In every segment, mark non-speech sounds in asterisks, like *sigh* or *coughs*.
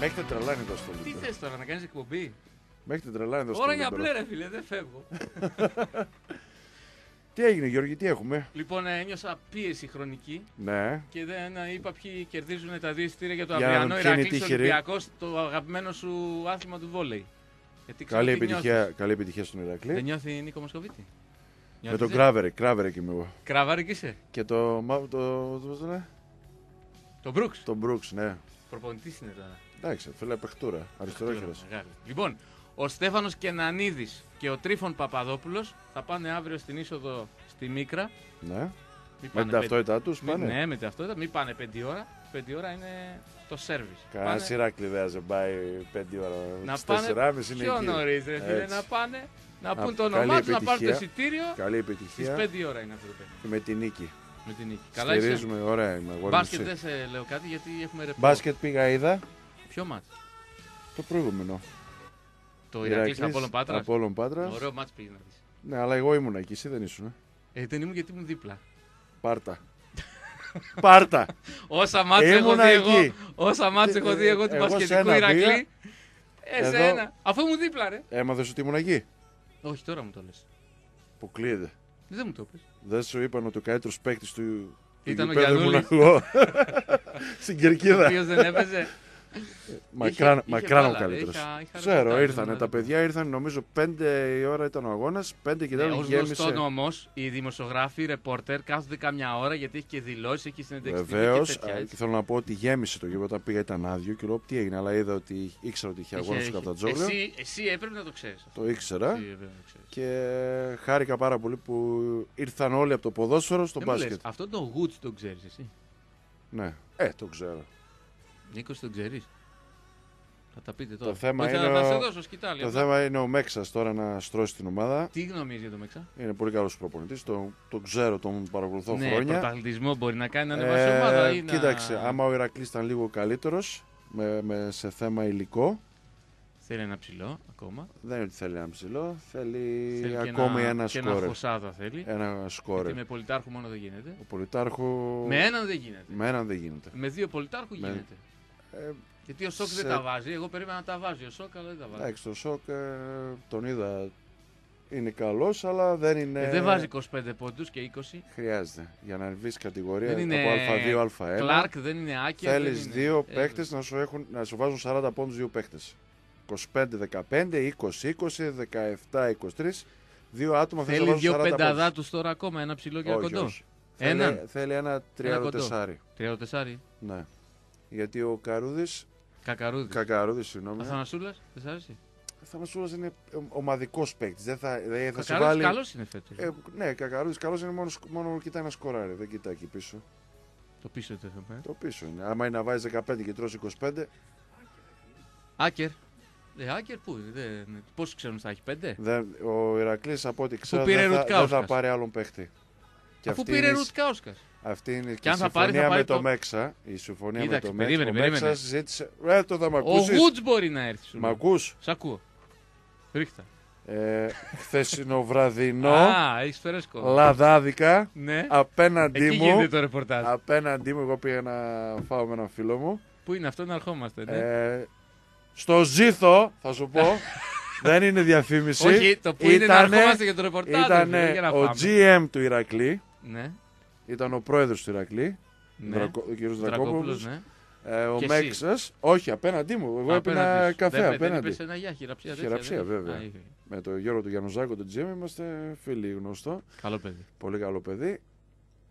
Με έχετε τρελάνει το στο Τι θες τώρα, να κάνεις εκπομπή. Με έχετε τρελάνει το στο Ωραία για μπλε, ρε φίλε, δεν φεύγω. *laughs* τι έγινε, Γιώργη, τι έχουμε. Λοιπόν, ε, ένιωσα πίεση χρονική. Ναι. Και δεν ε, είπα ποιοι κερδίζουν τα δύο εισιτήρια για το αυριανό Ηρακλή Ολυμπιακός, το αγαπημένο σου άθλημα του βόλεϊ. Γιατί καλή, επιτυχία, καλή επιτυχία στον Ηρακλή. Δεν νιώθει η Νίκο Μοσκοβίτη. Με τον ε? Κράβερε, Κράβερε και εγώ. Κράβερε και είσαι. Και το. το, το, το, το, το Μπρούξ. Το Μπρούξ, ναι. Προπονητής είναι τώρα. Εντάξει, φίλε παιχτούρα. Αριστερόχειρο. Λοιπόν, ο Στέφανος Κενανίδης και ο Τρίφων Παπαδόπουλος θα πάνε αύριο στην είσοδο στη Μίκρα. Ναι. με την ταυτότητά του πάνε. Ναι, με την ταυτότητα. Μην πάνε 5 ώρα. 5 ώρα είναι το σερβις. Κανένα πάνε... κλειδέα δεν πάει 5 ώρα. Να πάνε 4,5 είναι πιο νωρί. Να πάνε να, πούν το όνομά τους, να πάρουν το εισιτήριο. Καλή επιτυχία. Στις 5 ώρα είναι αυτό το παιδί. Με την νίκη. Με την νίκη. Καλά Στηρίζουμε, είσαι. ωραία είμαι. Μπάσκετ δεν σε λέω κάτι γιατί έχουμε ρεπτό. Μπάσκετ πήγα, είδα. Ποιο μάτς? Το προηγούμενο. Το Ηρακλής Απόλλων Πάτρας. Απόλλων Πάτρας. Ωραίο μάτς πήγε να δεις. Ναι, αλλά εγώ ήμουν εκεί, εσύ δεν ήσουν. Ε. ε. δεν ήμουν γιατί ήμουν δίπλα. Πάρτα. *laughs* Πάρτα. Όσα μάτς έχω δει εγώ, όσα μάτς έχω δει εγώ ε, ε, του Πασχετικού Ηρακλή. Εσένα. Αφού ήμουν δίπλα, ρε. Έμαθες ότι ήμουν εκεί. Όχι, τώρα μου το λες. Αποκλείεται. Δεν μου το πεις. Δεν σου είπαν ότι ο καλύτερος παίκτης του. Ήταν ο Γιάννη. *laughs* Στην κερκίδα. Ο οποίος δεν έπαιζε. Μακράν, μακράν ο καλύτερο. Ξέρω, ήρθανε τα παιδιά, ήρθαν νομίζω 5 η ώρα ήταν ο αγώνας. 5 και ήταν ε, γέμισε. Ω όμω, οι δημοσιογράφοι, οι ρεπόρτερ κάθονται καμιά ώρα γιατί έχει και δηλώσεις, έχει συνέντευξη. Βεβαίω, ε, θέλω να πω ότι γέμισε το γήπεδο. Πήγα ήταν άδειο και λέω τι έγινε, αλλά είδα ότι ήξερα ότι είχε αγώνα στο Καπτατζόγλιο. Εσύ, εσύ έπρεπε να το ξέρεις. Το ήξερα και χάρηκα πάρα πολύ που ήρθαν όλοι από το ποδόσφαιρο στο ε, μπάσκετ. Αυτό το γουτ το ξέρεις εσύ. Ναι, ε, το ξέρω. Νίκος, τον ξέρεις. Θα τα πείτε τώρα. Το θέμα, είναι, να ο... δώσω το θέμα είναι ο Μέξας τώρα να στρώσει την ομάδα. Τι γνώμη για τον Μέξα. Είναι πολύ καλός προπονητής. τον το ξέρω, τον παρακολουθώ ναι, χρόνια. Πρωταθλητισμό μπορεί να κάνει να ανεβάσει ομάδα. Ή Κοίταξε, άμα ο Ηρακλής ήταν λίγο καλύτερος με, με, σε θέμα υλικό. Θέλει ένα ψηλό ακόμα. Δεν είναι ότι θέλει ένα ψηλό. Θέλει, θέλει ακόμη ένα, σκόρ. σκόρε. Και ένα φωσάδα θέλει. Ένα σκόρ. με πολιτάρχο μόνο δεν γίνεται. Ο πολιτάρχο... Με έναν δεν γίνεται. Με έναν δεν γίνεται. Με δύο πολιτάρχου με... γίνεται. Γιατί ο Σοκ δεν τα βάζει. Εγώ περίμενα να τα βάζει ο Σοκ, αλλά δεν τα βάζει. Εντάξει, το Σοκ ε, τον είδα. Είναι καλός, αλλά δεν είναι. Ε, δεν βάζει 25 πόντους και 20. Χρειάζεται για να βρει κατηγορία δεν είναι... από Α2, Α1. Κλάρκ δεν είναι άκυρο. Θέλεις είναι... δύο ε, παίχτες να, σου να σου βάζουν 40 πόντους δύο παίχτες. 25-15, 20-20, 17-23. Δύο άτομα θέλεις θέλουν δύο πενταδάτου τώρα ακόμα, ένα ψηλό και ένα κοντό. Θέλει, ένα, θέλει ένα τριάδο τεσάρι. Ναι. Γιατί ο Καρούδης. Κακαρούδης. Κακαρούδης, συγγνώμη. Ο Θανασούλας, δεν σ' άρεσε. Ο Θανασούλας είναι ομαδικός παίκτης. Δεν θα, δεν θα σου βάλει. Καλός είναι φέτος. Ε, ναι, Κακαρούδης καλός είναι μόνος, μόνο κοιτάει ένα σκοράρι. Δεν κοιτάει εκεί πίσω. Το πίσω το θέμα. Ε. Το πίσω είναι. Άμα είναι να βάζει 15 και τρώσει 25. Άκερ. Ε, άκερ πού είναι, Πόσοι ξέρουν θα έχει, 5. Δεν, ο Ηρακλής από ό,τι ξέρω δεν θα, δε θα πάρει άλλον παίχτη. Αφού πήρε είναι... Κάουσκας. Αυτή είναι και, η συμφωνία θα πάρει με το... το Μέξα. Η συμφωνία Ήταξε, με το Μέξα. Περίμενε, περίμενε. Ζήτησε... Ρε, το θα μ' ακούσεις. Ο Γουτς μπορεί να έρθει. μ' ακούς. Σ' ακούω. Ρίχτα. Ε, βραδινό. Α, έχεις φρέσκο. Λαδάδικα. ναι. Απέναντί Εκεί μου. Εκεί το ρεπορτάζ. Απέναντί μου. Εγώ πήγα να φάω με έναν φίλο μου. Πού είναι αυτό να ερχόμαστε. Ναι. Ε, στο ζήθο θα σου πω. *laughs* δεν είναι διαφήμιση. Όχι, το που ήτανε, είναι να ερχόμαστε για το ρεπορτάζ. Ήταν ο GM του Ηρακλή. Ναι ήταν ο πρόεδρος του Ηρακλή, ναι. ο κύριος Δρακόπουλος. Ναι. Ε, ο Μέξα, όχι απέναντί μου. Εγώ έπαιρνα καφέ δεν, απέναντι. Δεν ένα γεια, χειραψία, χειραψία βέβαια. με τον Γιώργο του Γιανοζάκο, τον Τζίμι, είμαστε φίλοι γνωστό. Καλό παιδί. Πολύ καλό παιδί.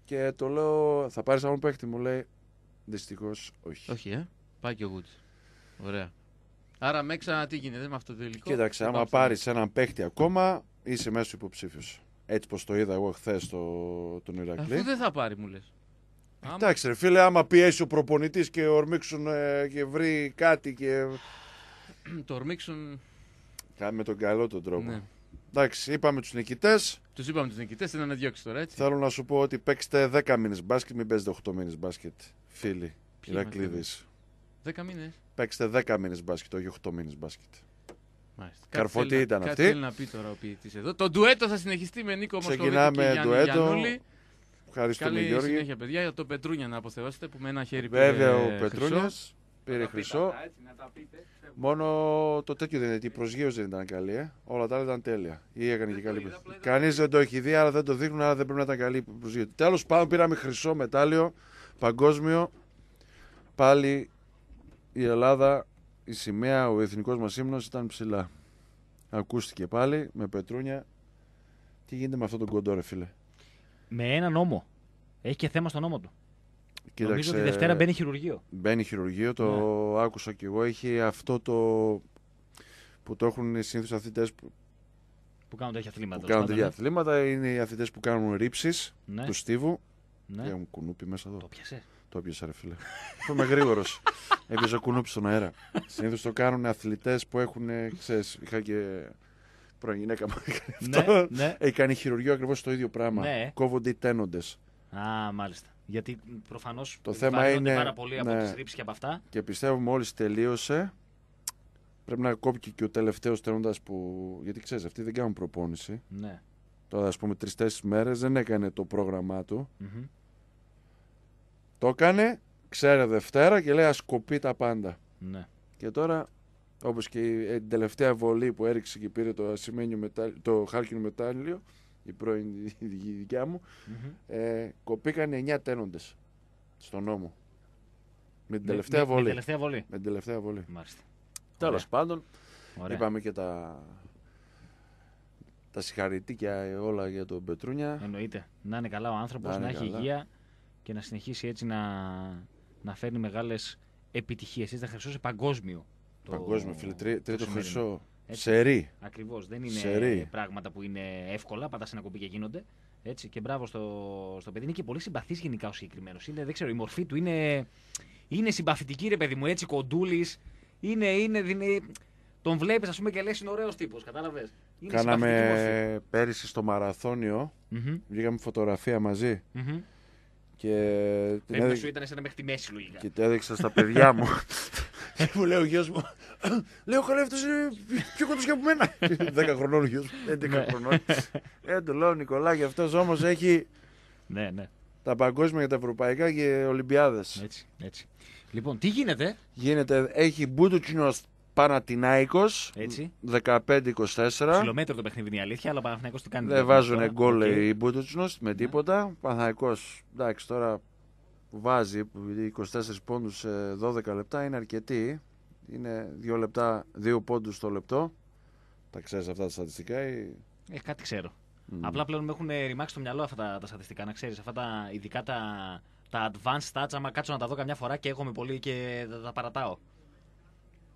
Και το λέω, θα πάρεις άλλο παίχτη, μου λέει. Δυστυχώς όχι. Όχι, ε. Πάει και ο Γουτς. Ωραία. Άρα Μέξα τι γίνεται με αυτό το υλικό. Κοίταξε, άμα πάρεις έναν παίχτη ακόμα, είσαι μέσω υποψήφιος έτσι πως το είδα εγώ χθες το, τον Ηρακλή. Αυτό δεν θα πάρει μου λες. Εντάξει ρε φίλε, άμα πιέσει ο προπονητής και ορμήξουν ε, και βρει κάτι και... το ορμήξουν... Με τον καλό τον τρόπο. Ναι. Εντάξει, είπαμε τους νικητές. Τους είπαμε τους νικητές, είναι να διώξεις τώρα έτσι. Θέλω να σου πω ότι παίξτε 10 μήνες μπάσκετ, μην παίζετε 8 μήνες μπάσκετ. Φίλοι, Ηρακλήδη. 10 μήνες. Παίξτε 10 μήνες μπάσκετ, όχι 8 μήνες μπάσκετ. Μάλιστα. Καρφωτή ήταν αυτή. να πει τώρα ο Το ντουέτο θα συνεχιστεί με Νίκο Μοσκοβίτη και Γιάννη Γιαννούλη. Ευχαριστούμε Καλή Γιώργη. συνέχεια παιδιά για το Πετρούνια να αποθεώσετε που με ένα χέρι πήρε Βέβαια ο Πετρούνιας, πήρε χρυσό. Μόνο το τέτοιο δεν είναι, η προσγείωση δεν ήταν καλή. Ε. Όλα τα άλλα ήταν τέλεια. Ή και καλή. Κανεί δεν το έχει δει, αλλά δεν το δείχνουν, άρα δεν πρέπει να ήταν καλή η προσγείωση. Τέλος πάντων, πήραμε χρυσό μετάλλιο παγκόσμιο. Πάλι η Ελλάδα η σημαία, ο εθνικός μας ύμνος ήταν ψηλά. Ακούστηκε πάλι με πετρούνια. Τι γίνεται με αυτόν τον κοντό, φίλε. Με ένα νόμο. Έχει και θέμα στον νόμο του. Κοίταξε, Νομίζω ότι Δευτέρα μπαίνει χειρουργείο. Μπαίνει χειρουργείο, το ναι. άκουσα κι εγώ. Έχει αυτό το που το έχουν οι συνήθως αθλητές που... που κάνουν τέτοια αθλήματα. Που κάνουν τέτοια ναι. αθλήματα. Είναι οι αθλητές που κάνουν ρήψεις ναι. του στίβου. Ναι. Έχουν κουνούπι μέσα εδώ. Το πιασε. Το έπιασα, ρε φίλε. Είμαι γρήγορος. Έπιασα κουνούπι στον αέρα. Συνήθως το κάνουν αθλητές που έχουν. Ε, ξέρεις, είχα και πρώην γυναίκα μου. Ναι, ναι. Έχει κάνει χειρουργείο ακριβώς το ίδιο πράγμα. Ναι. Κόβονται οι τένοντες. Α, μάλιστα. Γιατί προφανώς το θέμα είναι πάρα πολύ από ναι. τις ρήψεις και από αυτά. Και πιστεύω μόλις τελείωσε. Πρέπει να κόπηκε και ο τελευταίος τένοντα που. Γιατί ξέρεις, αυτοί δεν κάνουν προπόνηση. Ναι. Τώρα, ας πούμε, τρει-τέσσερι μέρες δεν έκανε το πρόγραμμά του. Το έκανε, ξέρε Δευτέρα και λέει ασκοπεί τα πάντα. Ναι. Και τώρα, όπως και ε, την τελευταία βολή που έριξε και πήρε το, μετάλ, το χάρκινο μετάλλιο, η πρώην η δικιά μου, mm-hmm. ε, κοπήκαν 9 τένοντες στον νόμο. Με την τελευταία με, βολή. Με την τελευταία βολή. Με την τελευταία βολή. Τέλο πάντων, Ωραία. είπαμε και τα, τα συγχαρητήρια ε, όλα για τον Πετρούνια. Εννοείται. Να είναι καλά ο άνθρωπος, να, να, έχει καλά. υγεία και να συνεχίσει έτσι να, να φέρνει μεγάλες επιτυχίες. Έτσι θα χρυσό σε παγκόσμιο. Το... Παγκόσμιο, φίλε. τρίτο χρυσό. σερί. Ακριβώς. Δεν είναι πράγματα που είναι εύκολα. Πατάς σε κουμπί και γίνονται. Έτσι, και μπράβο στο, στο παιδί. Είναι και πολύ συμπαθής γενικά ο συγκεκριμένος. Δεν ξέρω, η μορφή του είναι, είναι συμπαθητική, ρε παιδί μου. Έτσι, κοντούλης. Είναι, είναι, είναι, τον βλέπεις, ας πούμε, και λες είναι ωραίος τύπος. Κατάλαβες. Κάναμε πέρυσι στο μαραθώνιο. Mm-hmm. Βγήκαμε φωτογραφία και την έδει... σου ήταν σαν μέχρι τη μέση λογικά. Και το έδειξα στα παιδιά μου. Και *laughs* ε, μου λέει ο γιος μου, Λέω καλά, αυτός είναι πιο κοντός και από μένα. 10 *laughs* χρονών ο γιος μου, 11 ναι. χρονών. Ε, το λέω Νικολάκη, αυτός όμως έχει. Ναι, ναι. Τα παγκόσμια και τα ευρωπαϊκά και Ολυμπιάδες. Έτσι, έτσι. Λοιπόν, τι γίνεται. Γίνεται, έχει μπούτουτσινο Παναθηναϊκό. 15 15-24. Χιλιόμετρο το παιχνίδι είναι η αλήθεια, αλλά ο τι κάνει. Δεν βάζουν γκολ okay. οι με ναι. τίποτα. Yeah. Παναθηναϊκός, εντάξει τώρα βάζει 24 ποντου σε 12 λεπτά, είναι αρκετή. Είναι 2 λεπτά, 2 ποντου το λεπτό. Τα στατιστικά να αυτά τα στατιστικά ή... Ε, κάτι ξέρω. Απλά πλέον με έχουν ρημάξει το μυαλό αυτά τα, στατιστικά, να ξερει Αυτά τα ειδικά τα, advanced stats, άμα κάτσω να τα δω καμιά φορά και έχω πολύ και τα, τα παρατάω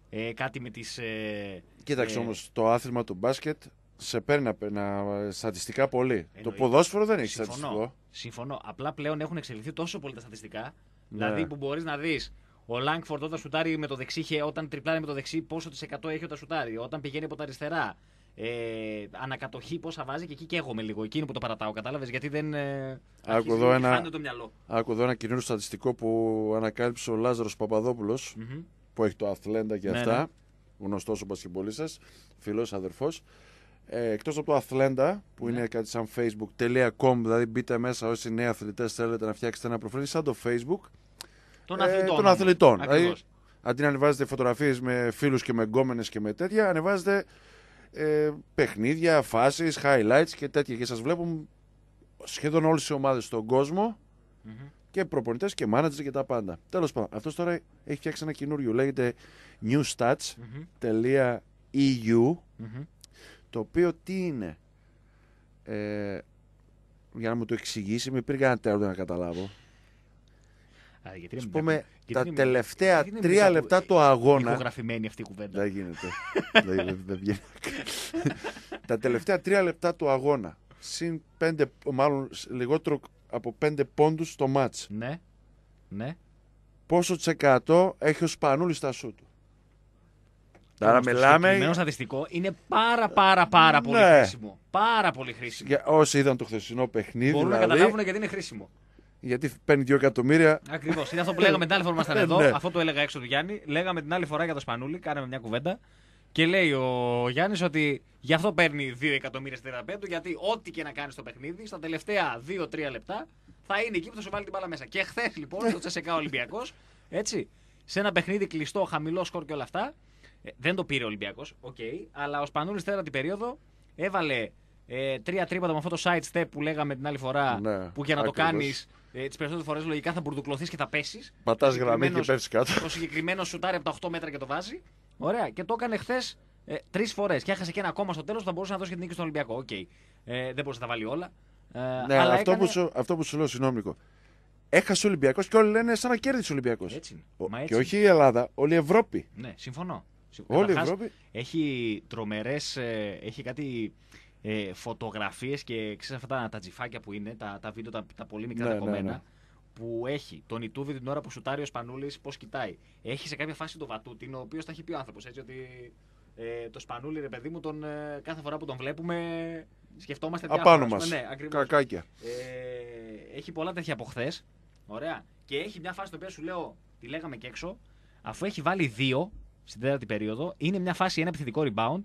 ε, κάτι με τις... Ε, Κοίταξε ε, όμως το άθλημα του μπάσκετ σε παίρνει να, στατιστικά πολύ. Το ποδόσφαιρο δεν έχει συμφωνώ, στατιστικό. Συμφωνώ. Απλά πλέον έχουν εξελιχθεί τόσο πολύ τα στατιστικά. Δηλαδή ναι. που μπορείς να δεις ο Λάγκφορντ όταν σουτάρει με το δεξί, όταν τριπλάρει με το δεξί, πόσο τη εκατό έχει όταν σουτάρει. Όταν πηγαίνει από τα αριστερά. Ε, ανακατοχή πόσα βάζει και εκεί και εγώ με λίγο. Εκείνο που το παρατάω, κατάλαβες γιατί δεν. Ε, Άκου εδώ ένα, το μυαλό. Άκου εδώ ένα καινούριο στατιστικό που ανακάλυψε ο Λάζαρος που έχει το Αθλέντα και ναι, αυτά. Ναι. Γνωστός ο σα, φίλος, αδερφός. Ε, Εκτός από το Αθλέντα, που ναι. είναι κάτι σαν facebook.com, δηλαδή μπείτε μέσα όσοι νέοι αθλητές θέλετε να φτιάξετε ένα προφίλ, σαν το facebook των ε, αθλητών. Των ναι, αθλητών. Ναι, δηλαδή, αντί να ανεβάζετε φωτογραφίες με φίλους και με γκόμενε και με τέτοια, ανεβάζετε ε, παιχνίδια, φάσεις, highlights και τέτοια. Και σας βλέπουν σχεδόν όλες οι ομάδες στον κόσμο. Mm -hmm και προπονητές και μάνατζερ και τα πάντα. Τέλος πάντων, αυτός τώρα έχει φτιάξει ένα καινούριο. Λέγεται newstats.eu. Mm-hmm. Το οποίο τι είναι. Ε, για να μου το εξηγήσει, με πήρε κανένα τέλο να καταλάβω. Α, γιατί πούμε, τα τελευταία τρία λεπτά του αγώνα. Είναι αυτή η κουβέντα. Δεν γίνεται. δεν *laughs* τα τελευταία τρία λεπτά του αγώνα, συν πέντε, μάλλον λιγότερο από 5 πόντους στο μάτς. Ναι. Ναι. Πόσο τσεκατό έχει ο Σπανούλης στα σου του. Άρα μιλάμε. Το στατιστικό είναι πάρα πάρα πάρα πολύ ναι. χρήσιμο. Πάρα πολύ χρήσιμο. Για όσοι είδαν το χθεσινό παιχνίδι. Μπορούν να δηλαδή- καταλάβουν γιατί είναι χρήσιμο. Γιατί παίρνει 2 εκατομμύρια. Ακριβώς. Είναι αυτό που λέγαμε την άλλη φορά που ήμασταν εδώ. Αυτό το έλεγα έξω του Γιάννη. Λέγαμε την άλλη φορά για το Σπανούλη. Κάναμε μια κουβέντα. Και λέει ο Γιάννης ότι γι' αυτό παίρνει 2 εκατομμύρια στην γιατί ό,τι και να κάνει στο παιχνίδι, στα τελευταία 2-3 λεπτά θα είναι εκεί που θα σου βάλει την μπάλα μέσα. Και χθες λοιπόν, ναι. το Τσεσεκά Ολυμπιακός, έτσι, σε ένα παιχνίδι κλειστό, χαμηλό σκορ και όλα αυτά. Ε, δεν το πήρε ο Ολυμπιακός, οκ, okay, αλλά ο Σπανούλης την περίοδο έβαλε ε, τρία τρύπατα με αυτό το side step που λέγαμε την άλλη φορά. Ναι, που για να το κάνεις ε, Τις περισσότερες φορές λογικά θα μπουρδουκλωθείς και θα πέσεις. Πατάς γραμμή και πέφτεις κάτω. Το συγκεκριμένο σουτάρι από τα 8 μέτρα και το βάζει. Ωραία. Και το έκανε χθες τρεις φορές. Και έχασε και ένα ακόμα στο τέλος που θα μπορούσε να δώσει και την νίκη στον Ολυμπιακό. Okay. Ε, δεν μπορούσε να τα βάλει όλα. Ε, ναι, αλλά αυτό, έκανε... που σου, αυτό που σου λέω συνόμικο. Έχασε ο Ολυμπιακός και όλοι λένε σαν να κέρδισε ο Ολυμπιακός. Έτσι, έτσι, Και όχι η Ελλάδα, όλη η Ευρώπη. Ναι, συμφωνώ. Όλη η Ευρώπη. Έχει τρομερές. Ε, έχει κάτι ε, φωτογραφίες και ξέρεις αυτά τα τζιφάκια που είναι, τα, τα βίντεο τα, πολύ μικρά ναι, τα ναι, κομμένα. Ναι, Που έχει τον Ιτούβι την ώρα που σουτάρει ο Σπανούλης, πώς κοιτάει. Έχει σε κάποια φάση τον Βατούτιν, ο οποίος τα έχει πει ο άνθρωπος. Έτσι ότι ε, το Σπανούλη, ρε παιδί μου, τον, ε, κάθε φορά που τον βλέπουμε, σκεφτόμαστε τι Απάνω μας. Ναι, ναι, Κακάκια. Ε, έχει πολλά τέτοια από χθες. Ωραία. Και έχει μια φάση την οποία σου λέω, τη λέγαμε και έξω, αφού έχει βάλει δύο στην τέταρτη περίοδο, είναι μια φάση ένα επιθετικό rebound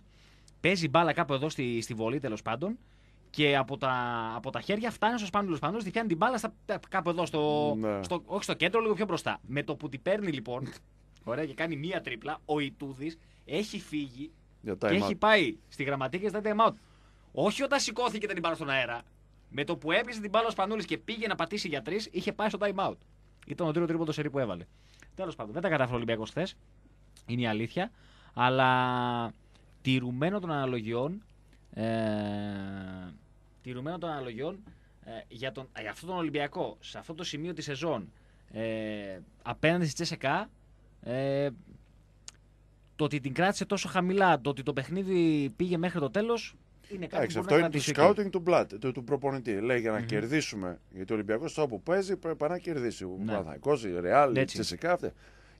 παίζει μπάλα κάπου εδώ στη, στη βολή τέλος πάντων και από τα, από τα χέρια φτάνει στο σπάνιο πάνω τη την μπάλα κάπου εδώ, στο, ναι. στο, όχι στο κέντρο, λίγο πιο μπροστά. Με το που την παίρνει λοιπόν, *laughs* ωραία, και κάνει μία τρίπλα, ο Ιτούδης έχει φύγει και έχει πάει στη γραμματεία και ζητάει time out. Όχι όταν σηκώθηκε την μπάλα στον αέρα. Με το που έπιασε την μπάλα ο Σπανούλης και πήγε να πατήσει για τρεις, είχε πάει στο time out. Ήταν ο τρίτος τρίπο το σερί που έβαλε. Τέλος πάντων, δεν τα κατάφερε ο Ολυμπιακός χθες. Είναι η αλήθεια. Αλλά τηρουμένο των αναλογιών, ε, τηρουμένο των αναλογιών ε, για, τον, αυτόν τον Ολυμπιακό, σε αυτό το σημείο της σεζόν, ε, απέναντι στη Τσέσσεκα, ε, το ότι την κράτησε τόσο χαμηλά, το ότι το παιχνίδι πήγε μέχρι το τέλος. Είναι κάτι που αυτό να είναι το σκάουτινγκ του, του, του προπονητή. Λέει για να κερδίσουμε. Γιατί ο Ολυμπιακός που παίζει πρέπει να κερδίσει. Ο ναι. Ρεάλ, η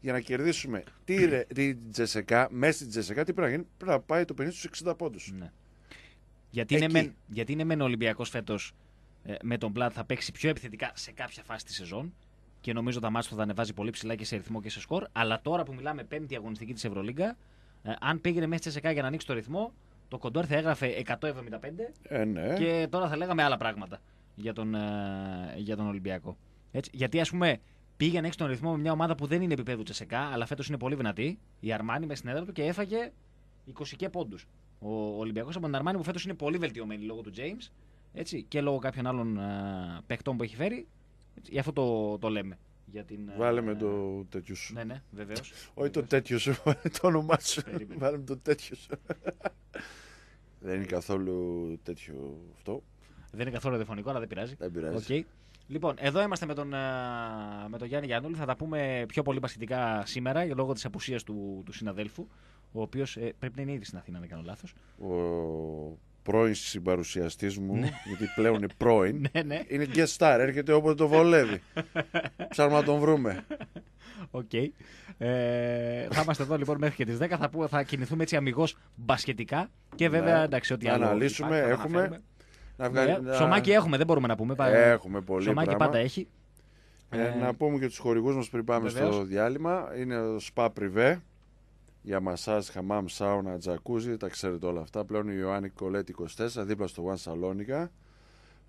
για να κερδίσουμε τη, ρε, Τζεσεκά, μέσα στην Τζεσεκά, τι πρέπει να γίνει, πρέπει να πάει το 50 στου 60 πόντους. Ναι. Γιατί, είναι μεν, γιατί είναι μεν Ολυμπιακός φέτος ε, με τον Πλάτ θα παίξει πιο επιθετικά σε κάποια φάση της σεζόν και νομίζω τα μάτια θα ανεβάζει πολύ ψηλά και σε ρυθμό και σε σκορ. Αλλά τώρα που μιλάμε πέμπτη αγωνιστική της Ευρωλίγκα, ε, αν πήγαινε μέσα στη για να ανοίξει το ρυθμό, το κοντόρ θα έγραφε 175 ε, ναι. και τώρα θα λέγαμε άλλα πράγματα για τον, ε, για τον Ολυμπιακό. Έτσι, γιατί ας πούμε πήγε να έχει τον ρυθμό με μια ομάδα που δεν είναι επίπεδου Τσεσεκά, αλλά φέτος είναι πολύ δυνατή. Η Αρμάνι μες στην έδρα του και έφαγε 20 και πόντους. Ο Ολυμπιακός από την Αρμάνι που φέτος είναι πολύ βελτιωμένη λόγω του Τζέιμ και λόγω κάποιων άλλων α, παιχτών που έχει φέρει. Έτσι, γι' αυτό το, το λέμε. Για την, Βάλε με το τέτοιος σου. Ναι, ναι, βεβαίως. Όχι το τέτοιο σου, *laughs* το όνομά σου. Βάλε με το τέτοιος σου. δεν είναι καθόλου τέτοιο αυτό. Δεν είναι καθόλου δεφωνικό, αλλά δεν πειράζει. Δεν πειράζει. Okay. Λοιπόν, εδώ είμαστε με τον, ε, με τον Γιάννη Γιάννουλη. Θα τα πούμε πιο πολύ πασχετικά σήμερα για λόγω της απουσίας του, του συναδέλφου, ο οποίος ε, πρέπει να είναι ήδη στην Αθήνα, αν δεν κάνω λάθος. Ο πρώην συμπαρουσιαστής μου, ναι. γιατί πλέον είναι πρώην, *laughs* ναι, ναι. είναι guest star, έρχεται όποτε το βολεύει. Ψάχνουμε να τον βρούμε. Οκ. Okay. Ε, θα είμαστε εδώ λοιπόν μέχρι και τις 10. Θα, θα κινηθούμε έτσι αμυγός μπασχετικά και βέβαια εντάξει, ό,τι άλλο. Αναλύσουμε, έχουμε. Να βγάλει, Σωμάκι έχουμε, δεν μπορούμε να πούμε. Έχουμε πολύ Σωμάκι πράγμα. πάντα έχει. Ε, ε, να πούμε και τους χορηγούς μας πριν πάμε στο διάλειμμα. Είναι το Spa Privé για μασά, χαμάμ, σάουνα, τζακούζι, τα ξέρετε όλα αυτά. Πλέον η Ιωάννη Κολέτη 24, δίπλα στο One Salonica.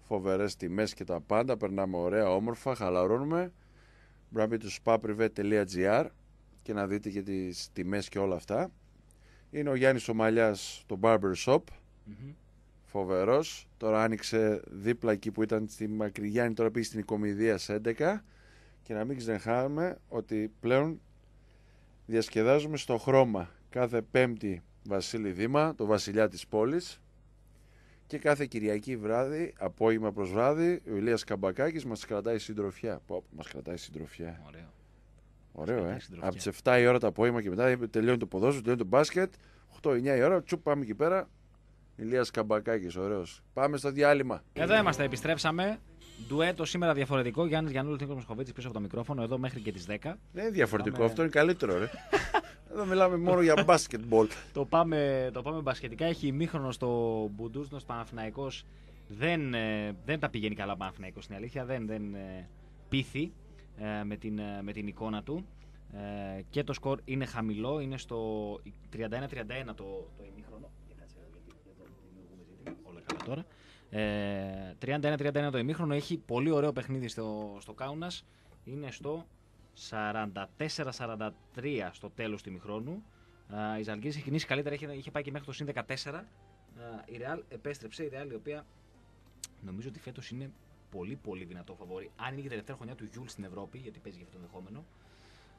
Φοβερές τιμές και τα πάντα, περνάμε ωραία, όμορφα, χαλαρώνουμε. Μπράβο του spaprivé.gr και να δείτε και τις τιμές και όλα αυτά. Είναι ο Γιάννης Ομαλιάς, το Barber Shop. Φοβερός. Τώρα άνοιξε δίπλα εκεί που ήταν στη Μακριγιάννη, τώρα πήγε στην Οικομηδία 11. Και να μην ξεχνάμε ότι πλέον διασκεδάζουμε στο χρώμα κάθε Πέμπτη Βασίλη Δήμα, το βασιλιά της πόλης και κάθε Κυριακή βράδυ, απόγευμα προς βράδυ, ο Ηλίας Καμπακάκης μας κρατάει συντροφιά. Μα μας κρατάει συντροφιά. Ωραίο. Ωραίο, ε. Από τις 7 η ώρα το απόγευμα και μετά τελειώνει το ποδόσφαιρο, τελειώνει το μπάσκετ. 8-9 η ώρα, τσουπ πάμε εκεί πέρα, Ηλίας Καμπακάκης, ωραίος. Πάμε στο διάλειμμα. Εδώ είμαστε, επιστρέψαμε. Ντουέτο σήμερα διαφορετικό. Γιάννης Γιανούλης, Νίκος Μοσχοβίτης πίσω από το μικρόφωνο, εδώ μέχρι και τις 10. Δεν είναι διαφορετικό, πάμε... αυτό είναι καλύτερο, ρε. *laughs* εδώ μιλάμε μόνο για μπάσκετμπολ. το, πάμε, το πάμε μπασκετικά. Έχει ημίχρονο στο Μπουντούζνο Παναθυναϊκό. Δεν, ε, δεν τα πηγαίνει καλά ο Παναθυναϊκό στην αλήθεια. Δεν, δεν ε, πείθει ε, με, την, με την εικόνα του. και το σκορ είναι χαμηλό, είναι στο 31-31 το, το ημίχρονο τώρα. Ε, 31-31 το ημίχρονο. Έχει πολύ ωραίο παιχνίδι στο, στο Κάουνα. Είναι στο 44-43 στο τέλος του ημιχρόνου. η Ζαλγκή έχει κινήσει καλύτερα. Είχε, είχε πάει και μέχρι το συν 14. Η Ρεάλ επέστρεψε. Η Ρεάλ η οποία νομίζω ότι φέτος είναι πολύ πολύ δυνατό φαβορή. Αν είναι η τελευταία χρονιά του Γιούλ στην Ευρώπη, γιατί παίζει για αυτό το ενδεχόμενο.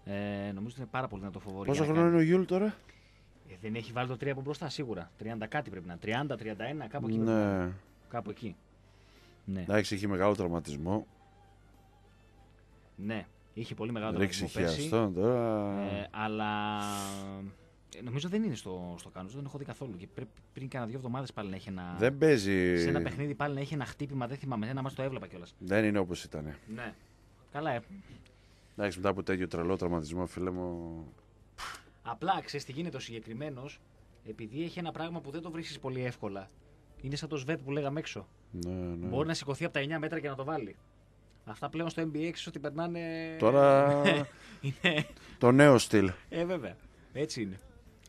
Ε, νομίζω ότι είναι πάρα πολύ δυνατό φοβόρη. Πόσο χρόνο είναι ο Γιούλ τώρα, ε, δεν έχει βάλει το 3 από μπροστά σίγουρα. 30 κάτι πρέπει να. 30, 31, κάπου εκεί. Ναι. Κάπου εκεί. Ναι. Εντάξει, είχε μεγάλο τραυματισμό. Ναι, είχε πολύ μεγάλο τραυματισμό. Ρίξει τώρα. Ε, αλλά ε, Νομίζω δεν είναι στο, στο κάνω, δεν έχω δει καθόλου. Και πριν, πριν κάνα δύο εβδομάδες πάλι να έχει ένα. Δεν παίζει. Σε ένα παιχνίδι πάλι να έχει ένα χτύπημα, δεν θυμάμαι. Ένα μα το έβλεπα κιόλας. Δεν είναι όπως ήταν. Ναι. Καλά, ε. Εντάξει, μετά από τέτοιο τρελό τραυματισμό, φίλε μου. Απλά ξέρεις τι γίνεται ο συγκεκριμένος, επειδή έχει ένα πράγμα που δεν το βρίσκεις πολύ εύκολα. Είναι σαν το σβέτ που λέγαμε έξω. Ναι, ναι. Μπορεί να σηκωθεί από τα 9 μέτρα και να το βάλει. Αυτά πλέον στο NBA ότι περνάνε. Τώρα. *laughs* είναι... Το νέο στυλ. Ε, βέβαια. Έτσι είναι.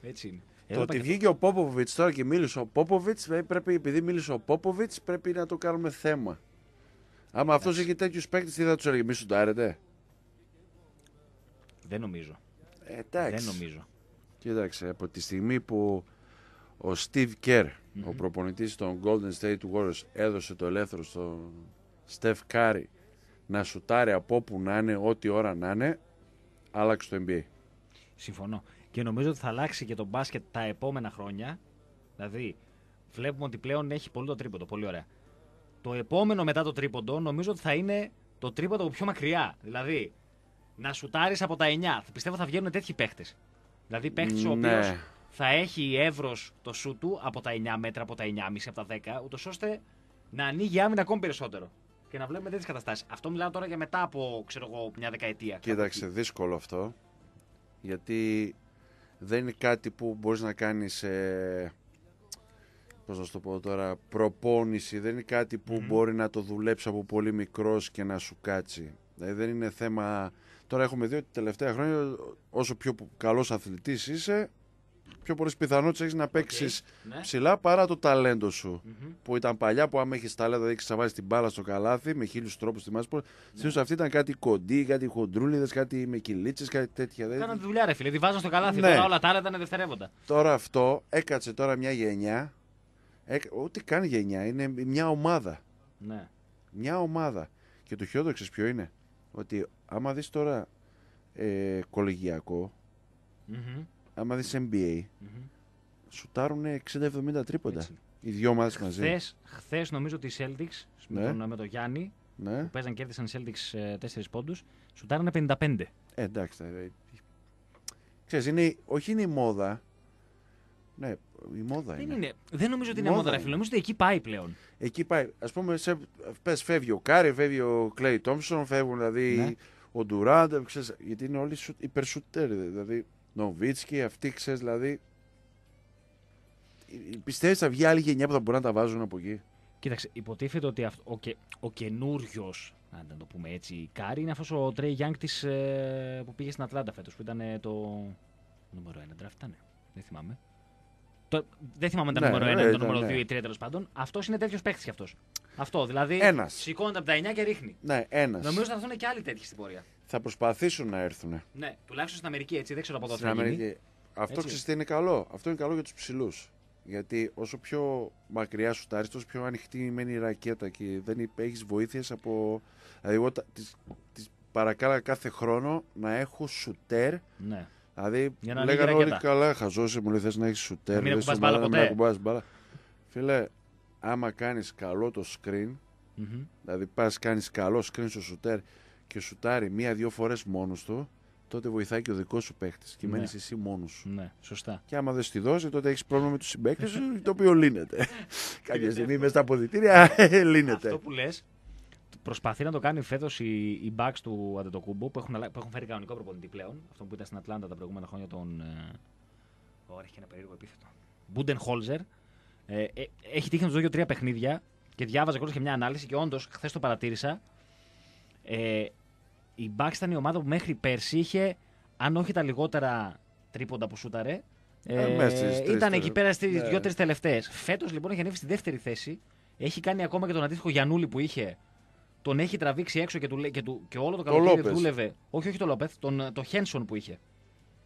Έτσι ε, το ότι βγήκε ο Πόποβιτ τώρα και μίλησε ο Πόποβιτ, πρέπει, επειδή μίλησε ο Πόποβιτ, πρέπει να το κάνουμε θέμα. Άμα αυτός έχει τέτοιους παίκτες, τι θα τους τα τάρετε. Δεν νομίζω. Εντάξει. Δεν νομίζω. Κοίταξε, από τη στιγμή που ο Steve Kerr, ο προπονητής των Golden State Warriors, έδωσε το ελεύθερο στον Steph Curry να σουτάρει από όπου να είναι, ό,τι ώρα να είναι, άλλαξε το NBA. Συμφωνώ. Και νομίζω ότι θα αλλάξει και το μπάσκετ τα επόμενα χρόνια. Δηλαδή, βλέπουμε ότι πλέον έχει πολύ το τρίποντο. Πολύ ωραία. Το επόμενο μετά το τρίποντο νομίζω ότι θα είναι το τρίποντο από πιο μακριά. Δηλαδή, να σουτάρεις από τα 9. Πιστεύω θα βγαίνουν τέτοιοι παίχτες. Δηλαδή παίχτη ναι. ο οποίος θα έχει εύρος το σου του από τα 9 μέτρα, από τα 9,5, από τα 10, ούτως ώστε να ανοίγει άμυνα ακόμη περισσότερο. Και να βλέπουμε τέτοιες καταστάσεις. Αυτό μιλάω τώρα για μετά από ξέρω εγώ, μια δεκαετία. Κοίταξε, δύσκολο αυτό. Γιατί δεν είναι κάτι που μπορείς να κάνεις. Ε, Πώς να το πω τώρα, προπόνηση. Δεν είναι κάτι που mm. μπορεί να το δουλέψει από πολύ μικρός και να σου κάτσει. Δηλαδή δεν είναι θέμα Τώρα έχουμε δει ότι τελευταία χρόνια όσο πιο καλός αθλητής είσαι, πιο πολλές πιθανότητες έχεις να παίξεις okay, ναι. ψηλά παρά το ταλέντο σου. Που ήταν παλιά που, άμα έχεις ταλέντα δεν έχεις να βάλει την μπάλα στο καλάθι με χίλιους τρόπους. Θυμάσαι πω. Συνήθως αυτή ήταν κάτι κοντή, κάτι χοντρούλιδες, κάτι με κυλίτσες, κάτι τέτοια. Κάναν δουλειά, ρε φίλε. Τη στο καλάθι. Ναι. όλα τα άλλα ήταν δευτερεύοντα. Τώρα αυτό έκατσε τώρα μια γενιά. Έκ... Ούτε καν γενιά, είναι μια ομάδα. Ναι. Μια ομάδα. Και το χειρότερο ποιο είναι ότι άμα δεις τώρα ε, κολεγιακό, άμα δεις NBA, mm-hmm. σουτάρουν 60-70 τρίποντα. Οι δύο ομάδες μαζί. Χθες, νομίζω ότι οι Celtics ναι. με, τον, με Γιάννη ναι. που παίζαν κέρδισαν οι Celtics ε, 4 πόντους, σουτάρανε 55. Ε, εντάξει. ξέρεις, είναι, όχι είναι η μόδα, ναι, η μόδα δεν είναι. είναι. Δεν νομίζω ότι είναι μόδα, Νομίζω ότι εκεί πάει πλέον. Εκεί πάει. Ας πούμε, σε, πες, φεύγει ο Κάρι, φεύγει ο Κλέι Τόμψον, φεύγουν δηλαδή ναι. ο Ντουράντ. γιατί είναι όλοι υπερσουτέρ. Δηλαδή, Νοβίτσκι, αυτοί ξέρεις, δηλαδή. Πιστεύει θα βγει άλλη γενιά που θα μπορούν να τα βάζουν από εκεί. Κοίταξε, υποτίθεται ότι ο, και... ο καινούριος, αν να το πούμε έτσι, Κάρι είναι αυτός ο Τρέι Γιάνγκ της, ε... που πήγε στην Ατλάντα φέτος, που ήταν ε, το. Νούμερο 1 draft, ήταν. Δεν θυμάμαι. Το, δεν θυμάμαι αν ναι, νούμερο 1 ε, ή το νούμερο 2 ναι. ή 3 τέλος πάντων. Αυτός είναι τέτοιος παίχτη κι αυτός. Αυτό δηλαδή. Ένας. Σηκώνεται από τα 9 και ρίχνει. Ναι, ένας. Νομίζω θα έρθουν και άλλοι τέτοιοι στην πορεία. Θα προσπαθήσουν να έρθουν. Ναι, τουλάχιστον στην Αμερική έτσι. Δεν ξέρω από εδώ θα γίνει. Αυτό ξέρετε είναι καλό. Αυτό είναι καλό για τους ψηλούς. Γιατί όσο πιο μακριά σου τάρεις, τόσο πιο ανοιχτή μένει η ρακέτα και δεν έχεις βοήθειες από. Δηλαδή, εγώ τι παρακάλα κάθε χρόνο να έχω σουτέρ ναι. Δηλαδή λέγανε όλοι καλά, χαζόσε μου λέει θες να έχεις σουτέρ, να μην μπάλα, να μην ακουμπάς μπάλα. Φίλε, άμα κάνεις καλό το screen, mm-hmm. δηλαδή πας, κάνεις καλό screen στο σουτέρ και σουτάρει μία-δύο φορές μόνος του, τότε βοηθάει και ο δικός σου παίχτη και μένεις ναι. εσύ μόνος σου. Ναι, σωστά. Και άμα δεν στη δώσει, τότε έχεις πρόβλημα με τους συμπαίκτες το οποίο λύνεται. Κάποια στιγμή μέσα στα αποδητήρια λύνεται. Αυτό που λες προσπαθεί να το κάνει φέτος οι, οι backs του Αντετοκούμπο που έχουν, που έχουν φέρει κανονικό προπονητή πλέον. Αυτό που ήταν στην Ατλάντα τα προηγούμενα χρόνια. Τον, ε, ωραία, έχει ένα περίεργο επίθετο. Μπούντεν Χόλζερ. έχει τύχει να του δω δύο-τρία παιχνίδια και διάβαζα κιόλας και μια ανάλυση και όντως χθες το παρατήρησα. Ε, η Μπαξ ήταν η ομάδα που μέχρι πέρσι είχε, αν όχι τα λιγότερα τρίποντα που σούταρε, ε, ε, ήταν εκεί πέρα στις ναι. δύο-τρει τελευταίες. Φέτος λοιπόν έχει ανέβει στη δεύτερη θέση. Έχει κάνει ακόμα και τον αντίστοιχο Γιανούλη που είχε τον έχει τραβήξει έξω και, του, και, του, και όλο το καλοκαίρι δούλευε. Όχι, όχι το Λόπεθ, τον, ε, το Χένσον που είχε.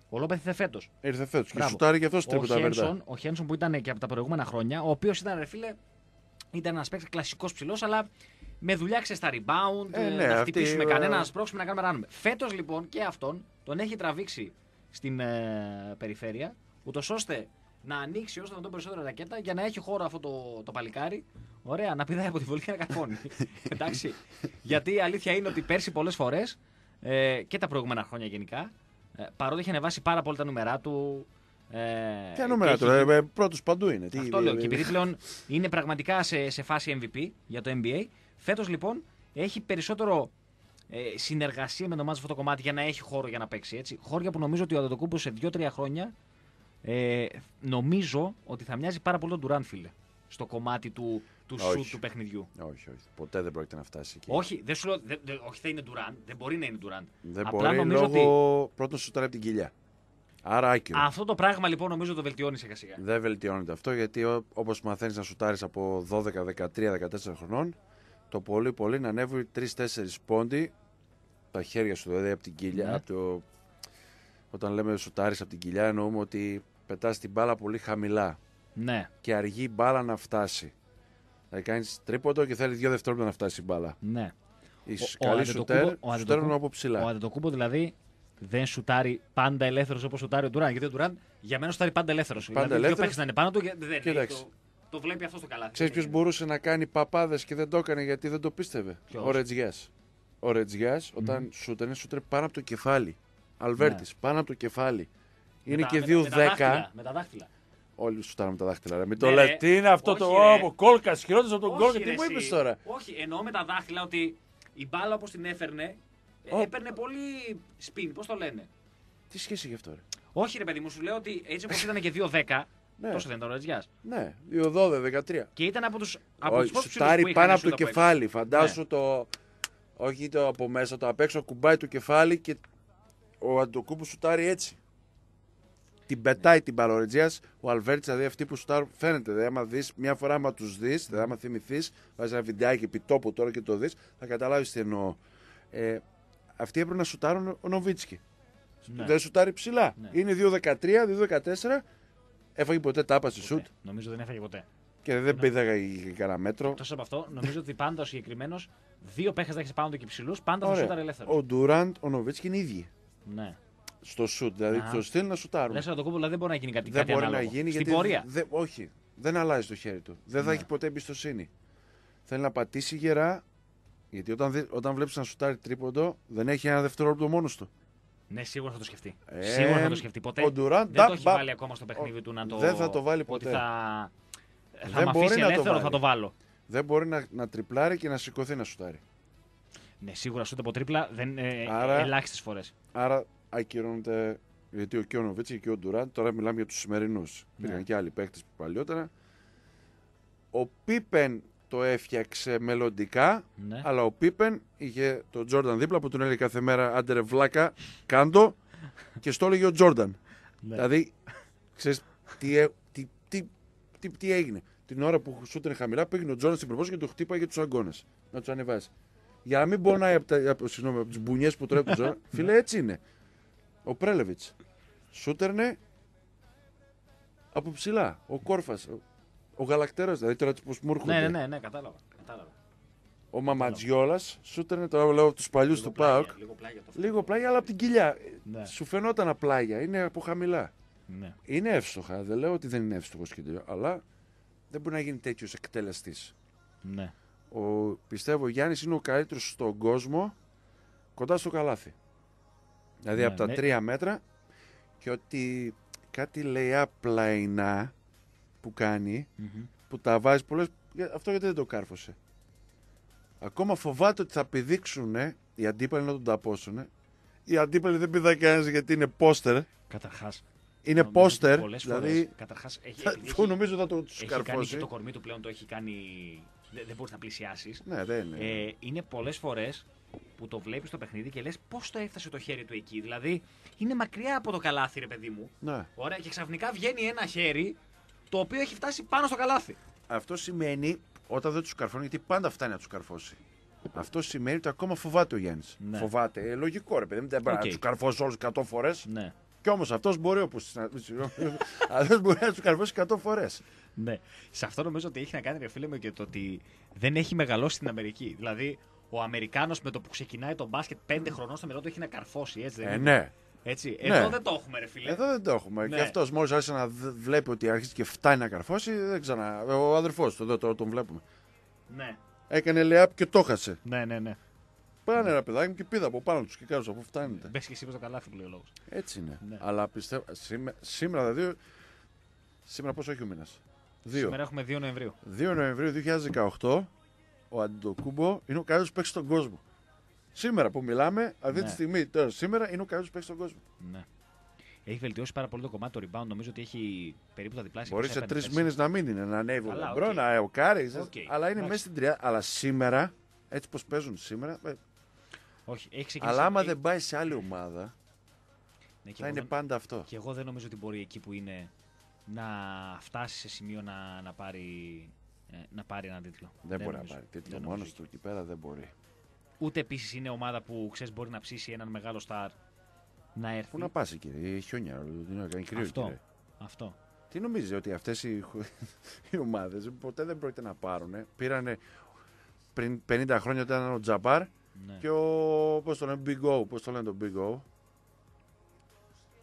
Ο Λόπεθ ήρθε φέτος. Ήρθε φέτος. Και σουτάρει και αυτός τρίποτα βέρτα. Ο Χένσον που ήταν και από τα προηγούμενα χρόνια, ο οποίος ήταν ρε φίλε, ήταν ένας παίκτης κλασικός ψηλός, αλλά με δουλειά στα rebound, ε, ε, ναι, να χτυπήσουμε κανένα, να σπρώξουμε, να κάνουμε ράνουμε. Φέτος λοιπόν και αυτόν τον έχει τραβήξει στην ε, περιφέρεια, ούτως ώστε να ανοίξει όσο να τον περισσότερο ρακέτα για να έχει χώρο αυτό το, το παλικάρι. Ωραία, να πηδάει από τη βολή και να καρφώνει. *laughs* Εντάξει. Γιατί η αλήθεια είναι ότι πέρσι πολλές φορές ε, και τα προηγούμενα χρόνια γενικά, ε, παρότι είχε ανεβάσει πάρα πολύ τα νούμερά του, ε, Ποια νούμερα του. έχει... Ε, πρώτος παντού είναι. Αυτό λέω. και επειδή πλέον είναι πραγματικά σε, σε φάση MVP για το NBA, φέτος λοιπόν έχει περισσότερο ε, συνεργασία με το μάτι αυτό το κομμάτι για να έχει χώρο για να παίξει. Έτσι. Χώρια που νομίζω ότι ο σε 2-3 χρόνια ε, νομίζω ότι θα μοιάζει πάρα πολύ τον ντουράν, φίλε. Στο κομμάτι του, του του παιχνιδιού. Όχι, όχι. Ποτέ δεν πρόκειται να φτάσει εκεί. Όχι, δεν σου λέω, δεν, όχι θα είναι Τουράν. Δεν μπορεί να είναι ντουράν. Δεν Απλά μπορεί λόγω ότι... πρώτον σου από την κοιλιά. Άρα άκυρο. Αυτό το πράγμα λοιπόν νομίζω το βελτιώνει σιγά σιγά. Δεν βελτιώνεται αυτό γιατί όπως μαθαίνεις να σουτάρεις από 12, 13, 14 χρονών, το πολύ πολύ να ανέβει 3-4 πόντι τα χέρια σου δηλαδή από την κοιλιά, ναι. από το όταν λέμε σουτάρεις από την κοιλιά, εννοούμε ότι πετάς την μπάλα πολύ χαμηλά. Ναι. Και αργεί η μπάλα να φτάσει. Θα δηλαδή, κάνεις τρίποντο και θέλει δύο δευτερόλεπτα να φτάσει η μπάλα. Ναι. ο, από ψηλά. Ο Αντετοκούμπο δηλαδή δεν σουτάρει πάντα ελεύθερος όπως σουτάρει ο Ντουράν. Γιατί ο Ντουράν για μένα σουτάρει πάντα ελεύθερος. Πάντα δηλαδή, ελεύθερος. Δύο να είναι πάνω του και δεν Το, το βλέπει αυτό το καλάθι. Ξέρεις ποιος μπορούσε να κάνει παπάδες και δεν το έκανε γιατί δεν το πίστευε. Ποιος. Ο Ρετζιάς. Ο Ρετζιάς mm-hmm. όταν οταν mm σουτέρ πανω από το κεφάλι. Αλβέρτης, ναι. πάνω από το κεφάλι. είναι τα, και 2-10. Με, με τα δάχτυλα. Όλοι σου με τα δάχτυλα. Ρε. Με το ναι, λες. Τι είναι αυτό όχι, το. Ω, κόλκας χειρότερος από τον κόλκα. Τι μου είπες τώρα. Όχι, εννοώ με τα δάχτυλα ότι η μπάλα όπως την έφερνε. Oh. Έπαιρνε πολύ σπιν, πώς το λένε. Τι σχέση γι' αυτό, ρε. Όχι, ρε παιδί μου, σου λέω ότι έτσι όπως ήταν και 2-10. Ναι. Τόσο δεν ήταν ο Ρετζιάς. Ναι, 2-12, 13. Και ήταν από τους πρώτου που Σουτάρει πάνω από το κεφάλι. Φαντάσου ναι. το. Όχι το από μέσα, το απ' έξω κουμπάει το κεφάλι και ο Αντοκούμπου σουτάρει έτσι. Την πετάει την παροριτζία. Ο Αλβέρτης, δηλαδή αυτή που σουτάρει. φαίνεται. Δηλαδή, άμα μια φορά, άμα τους δεις, δηλαδή, άμα θυμηθείς, βάζεις ένα βιντεάκι επί τόπου τώρα και το δεις, θα καταλάβεις τι εννοώ. Ε, αυτοί έπρεπε να σουτάρουν ο Νοβίτσκι. Ναι. Δεν σουτάρει ψηλά. Ναι. Είναι 2-13, 2-14. Έφαγε ποτέ τάπα στη σουτ. Νομίζω δεν έφαγε ποτέ. Και δεν ναι. πήδα κανένα μέτρο. Τόσο από αυτό, νομίζω ότι πάντα ο συγκεκριμένος δύο παίχτες να έχεις πάνω του και ψηλούς, πάντα θα σουτάρει ελεύθερος. Ο Ντουραντ, ο Νοβίτσκι είναι ίδιοι. Ναι. Στο σουτ, δηλαδή το στο να σουτάρουν. το δεν δηλαδή μπορεί να γίνει κάτι τέτοιο. Δεν μπορεί ανάλογο. Στην Πορεία. Δε, όχι, δεν αλλάζει το χέρι του. Δεν ναι. θα έχει ποτέ εμπιστοσύνη. Θέλει να πατήσει γερά, γιατί όταν, όταν βλέπεις να σουτάρει τρίποντο, δεν έχει ένα δευτερόλεπτο μόνος του. Ναι, σίγουρα θα το σκεφτεί. Ε, σίγουρα θα το σκεφτεί. Ποτέ δεν το έχει βάλει ακόμα στο παιχνίδι του να το. Δεν θα το βάλει ποτέ. Ότι θα θα δεν αφήσει ελεύθερο, να το θα το βάλω. Δεν μπορεί να, να τριπλάρει και να σηκωθεί να σουτάρει. Ναι, σίγουρα σούτ από τρίπλα δεν ε, άρα, ελάχιστες φορές. Άρα Γιατί ο Κιόνοβιτ και ο Ντουράν, τώρα μιλάμε για τους σημερινούς. Ναι. Πήγαν και άλλοι παίχτε παλιότερα. Ο Πίπεν το έφτιαξε μελλοντικά, ναι. αλλά ο Πίπεν είχε τον Τζόρνταν δίπλα που τον έλεγε κάθε μέρα άντερε βλάκα, κάντο και στο έλεγε ο Τζόρνταν. Ναι. Δηλαδή, ξέρεις, τι, ε, τι, τι, τι, τι έγινε. Την ώρα που ήταν χαμηλά πήγαινε ο Τζόρνταν στην προπόσταση και το χτύπαγε τους αγκώνε. Να τους ανεβάσει για να μην πονάει από, τα, από, από τις μπουνιές που τρέχουν. *laughs* Φίλε, έτσι είναι. Ο Πρέλεβιτς σούτερνε από ψηλά. Ο Κόρφας, ο, ο Γαλακτέρας, δηλαδή τώρα πώς μου έρχονται. Ναι, ναι, ναι, ναι, κατάλαβα. κατάλαβα. Ο Μαματζιόλας σούτερνε τώρα λέω τους παλιούς του πλάγια, ΠΑΟΚ. Λίγο πλάγια, αλλά από την κοιλιά. Ναι. Σου φαινόταν απλάγια, είναι από χαμηλά. Ναι. Είναι εύστοχα, δεν λέω ότι δεν είναι εύστοχο και αλλά δεν μπορεί να γίνει τέτοιος εκτελεστή. Ναι. Ο, πιστεύω ο Γιάννης είναι ο καλυτερο στον κόσμο κοντά στο καλάθι. Δηλαδή ναι, από τα ναι. τρία μέτρα και ότι κάτι λέει απλαϊνά που κανει που τα βάζει πολλές, αυτό γιατί δεν το κάρφωσε. Ακόμα φοβάται ότι θα πηδήξουν οι αντίπαλοι να τον ταπώσουν. Οι αντίπαλοι δεν πηδάει κανένας γιατί είναι πόστερ. Καταρχάς. Είναι πόστερ. Δηλαδή. Καταρχάς. Έχει, *laughs* νομίζω θα το καρφώσει. Έχει κάνει και το κορμί του πλέον το έχει κάνει δεν, δεν μπορείς να πλησιάσεις. Ναι, δεν είναι. Ε, είναι πολλές φορές που το βλέπεις το παιχνίδι και λες πώς το έφτασε το χέρι του εκεί. Δηλαδή είναι μακριά από το καλάθι, ρε παιδί μου. Ναι. Ωραία, και ξαφνικά βγαίνει ένα χέρι το οποίο έχει φτάσει πάνω στο καλάθι. Αυτό σημαίνει όταν δεν τους καρφώνει, γιατί πάντα φτάνει να τους καρφώσει. Αυτό σημαίνει ότι ακόμα φοβάται ο Γιάννης. Ναι. Φοβάται. Ε, λογικό ρε παιδί, μου, δεν πρέπει να τους καρφώσεις όλους 100 φορές. Ναι. Κι όμως αυτός μπορεί όπως. *laughs* μπορεί να τους καρφώσει 100 φορές. Ναι. Σε αυτό νομίζω ότι έχει να κάνει, ρε φίλε μου, και το ότι δεν έχει μεγαλώσει στην Αμερική. Δηλαδή, ο Αμερικάνος με το που ξεκινάει το μπάσκετ πέντε mm. χρονών στο μετά το έχει να καρφώσει, έτσι. Δεν ε, ναι. Έτσι. Ναι. Εδώ ναι. δεν το έχουμε, ρε φίλε. Εδώ δεν το έχουμε. Ναι. Και αυτός μόλις άρχισε να βλέπει ότι αρχίζει και φτάνει να καρφώσει, δεν ξανα. Ο αδερφός του, εδώ τώρα τον βλέπουμε. Ναι. Έκανε layup και το χάσε. Ναι, ναι, ναι. Πάνε ναι. ένα παιδάκι μου και πήδα από πάνω τους και κάτω από φτάνετε. Μπες και εσύ το καλάθι που λέει ο λόγος. Έτσι είναι. Ναι. Αλλά πιστεύω σήμερα, σήμερα δηλαδή. Σήμερα πόσο έχει ο μήνας. Σήμερα έχουμε 2 Νοεμβρίου. 2 Νοεμβρίου 2018 ο Αντιτοκούμπο είναι ο καλύτερος παίξει στον κόσμο. Σήμερα που μιλάμε, αυτή ναι. τη στιγμή, τώρα σήμερα είναι ο καλύτερος παίξει στον κόσμο. Ναι. Έχει βελτιώσει πάρα πολύ το κομμάτι του rebound. Νομίζω ότι έχει περίπου τα διπλάσια. Μπορεί σε τρει μήνες να μην είναι, να ανέβει ο Λαμπρό, να ο Κάρι. Αλλά είναι μέσα στην τριά. Αλλά σήμερα, έτσι πώ παίζουν σήμερα. Ε, Όχι, έχει ξεκινήσει. Αλλά άμα έχει... δεν πάει σε άλλη ομάδα. Ναι, θα είναι πάντα αυτό. Και εγώ δεν νομίζω ότι μπορεί εκεί που είναι να φτάσει σε σημείο να, να πάρει ε, να πάρει έναν τίτλο. Δεν, δεν μπορεί να πάρει τίτλο. Μόνο του εκεί πέρα δεν μπορεί. Ούτε επίσης είναι ομάδα που ξέρεις μπορεί να ψήσει έναν μεγάλο στάρ να έρθει. Πού να πας, κύριε. Η χιόνια. Κάνει κρύο, Αυτό. Αυτό. Τι νομίζεις ότι αυτές οι, *laughs* οι ομάδες ποτέ δεν πρόκειται να πάρουν. Πήραν πριν 50 χρόνια όταν ήταν ο Τζαμπάρ ναι. και ο. Πώς το λένε, Big O. Πώς το λένε τον Big O.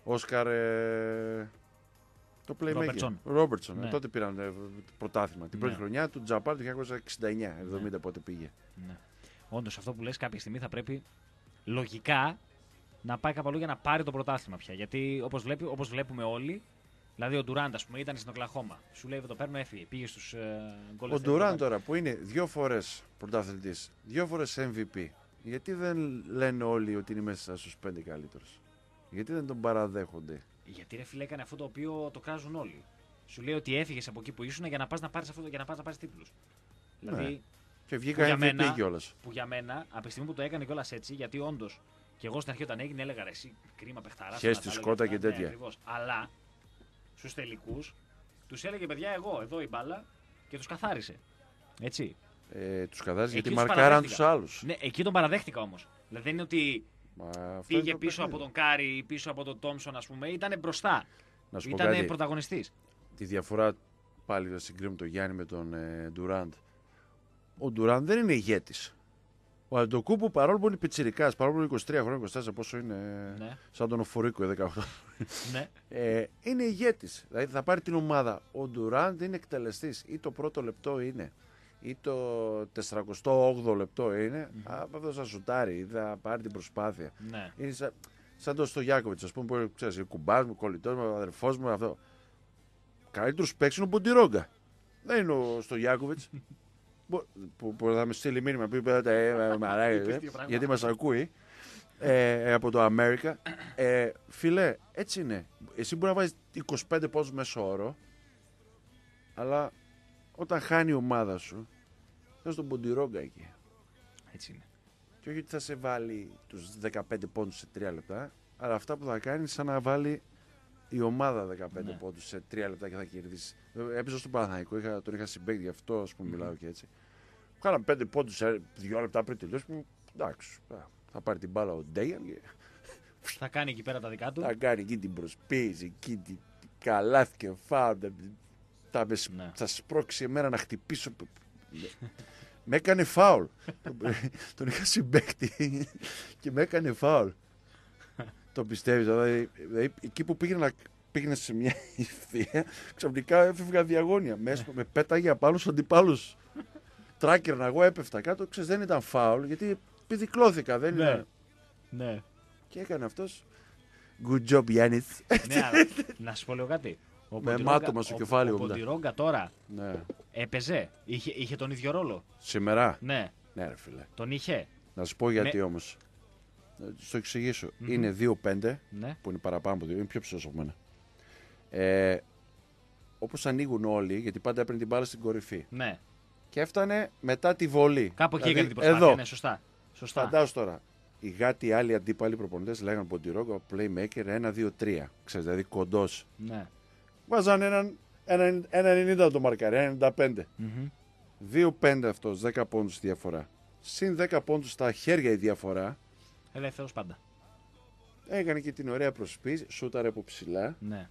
Όσκαρ. Ε, το playmaker. Ρόμπερτσον. Ναι. Τότε πήραν ε, πρωτάθλημα. Την ναι. πρώτη χρονιά του Τζαπάρ το 1969-70 πότε πήγε. Ναι. Όντως αυτό που λες κάποια στιγμή θα πρέπει λογικά να πάει κάπου για να πάρει το πρωτάθλημα πια. Γιατί όπως όπως βλέπουμε όλοι, Δηλαδή ο Ντουράντ, ας πούμε, ήταν στην Οκλαχώμα. Σου λέει: Το παίρνω, έφυγε. Πήγε στους γκολ. Ε, ο Ντουράντ τώρα που είναι δύο φορές πρωταθλητής, δύο φορές MVP. Γιατί δεν λένε όλοι ότι είναι μέσα στους πέντε καλύτερους. Γιατί δεν τον παραδέχονται. Γιατί ρε φίλε έκανε αυτό το οποίο το κράζουν όλοι. Σου λέει ότι έφυγες από εκεί που ήσουν για να πας να πάρεις για να τίτλους. Δηλαδή, ναι. Δηλαδή, και βγήκα για μένα, κιόλας. Που για μένα, από τη στιγμή που το έκανε κιόλας έτσι, γιατί όντως και εγώ στην αρχή όταν έγινε έλεγα ρε, εσύ κρίμα παιχταράς. Χέρι του σκότα και, ναι, τέτοια. Αλλά στους τελικούς τους έλεγε παιδιά, εγώ εδώ η μπάλα και τους καθάρισε. Έτσι. Ε, τους καθάρισε γιατί μαρκάραν τους άλλους. Ναι, εκεί τον παραδέχτηκα όμως. Δηλαδή δεν είναι ότι Πήγε πίσω από τον Κάρι ή πίσω από τον Τόμσον, ας πούμε. Ήταν μπροστά. Ήταν πρωταγωνιστής. Τη διαφορά πάλι θα συγκρίνουμε τον Γιάννη με τον ε, Ντουράντ. Ο Ντουράντ δεν είναι ηγέτης. Ο Αντοκούπου παρόλο που είναι πιτσυρικά, παρόλο που είναι 23 χρόνια, 24 πόσο είναι. Ναι. Σαν τον Οφορίκο, 18. Ε, ναι. Ε, είναι ηγέτης. Δηλαδή θα πάρει την ομάδα. Ο Ντουράντ είναι εκτελεστής. Ή το πρώτο λεπτό είναι ή το 48 λεπτό είναι, mm -hmm. αυτό θα σουτάρει ή θα πάρει την προσπάθεια. Ναι. Είναι σαν, σαν το Γιάκοβιτ, ας πούμε, που ξέρεις, κουμπάς μου, κολλητός μου, αδερφός μου, αυτό. Καλύτερος παίξει είναι ο Μποντιρόγκα. Δεν είναι ο στο *laughs* που, που, θα με στείλει μήνυμα που ε, ε, ε, είπες γιατί μας ακούει ε, από το Αμέρικα. Ε, φίλε, έτσι είναι. Εσύ μπορεί να βάζεις 25 πόντου μέσω όρο, αλλά όταν χάνει η ομάδα σου, θα στον ποντιρόγκα εκεί. Έτσι είναι. Και όχι ότι θα σε βάλει τους 15 πόντους σε 3 λεπτά, αλλά αυτά που θα κάνεις σαν να βάλει η ομάδα 15 ναι. πόντους σε 3 λεπτά και θα κερδίσει. Έπειτα στον Παναθαϊκό, είχα, τον είχα συμπέκτη γι' αυτό, ας πουμε μιλάω και έτσι. Κάναμε 5 πόντους, σε 2 λεπτά πριν τελειώσει, εντάξει, θα πάρει την μπάλα ο Ντέιαν και... Θα κάνει εκεί πέρα τα δικά του. Θα κάνει εκεί την προσπίση, εκεί την καλάθι και τα, ναι. θα σπρώξει εμένα να χτυπήσω. με έκανε φάουλ. Τον είχα συμπέκτη και με έκανε φάουλ. Το πιστεύεις. Δηλαδή, δηλαδή, εκεί που πήγαινε, να, πήγαινε σε μια ευθεία, ξαφνικά έφευγα διαγώνια. Μέσα, με πέταγε απ' άλλους αντιπάλους. να εγώ έπεφτα κάτω. Ξέρεις, δεν ήταν φάουλ, γιατί πηδικλώθηκα. Δεν ναι. ναι. Και έκανε αυτός. Good job, Yannis ναι, να σου πω λίγο κάτι. Ο με μάτωμα στο κεφάλι. Ο, Ποντιρόγκα ναι. τώρα ναι. έπαιζε. Είχε, είχε τον ίδιο ρόλο. Σήμερα. Ναι. Ναι, ρε φίλε. Τον είχε. Να σου πω γιατί με... όμως. Να σου το εξηγήσω. Mm-hmm. Είναι 2-5 ναι. που είναι παραπάνω από 2. Είναι πιο ψηλός από μένα. Ε, Όπως ανοίγουν όλοι, γιατί πάντα έπαιρνε την μπάλα στην κορυφή. Ναι. Και έφτανε μετά τη βολή. Κάπου εκεί δηλαδή, έκανε την προσπάθεια. Ναι, σωστά. σωστά. τώρα. Οι γάτι άλλοι αντίπαλοι προπονητές λέγανε Ποντιρόγκα, playmaker 1-2-3. Ξέρετε, δηλαδή κοντός. Ναι βάζανε έναν, 90 το μαρκάρι, ένα 95. Mm-hmm. 2-5 αυτό, 10 πόντου διαφορά. Συν 10 πόντους στα χέρια η διαφορά. Ελεύθερος πάντα. Έκανε και την ωραία προσπή, σούταρε από ψηλά. Ναι.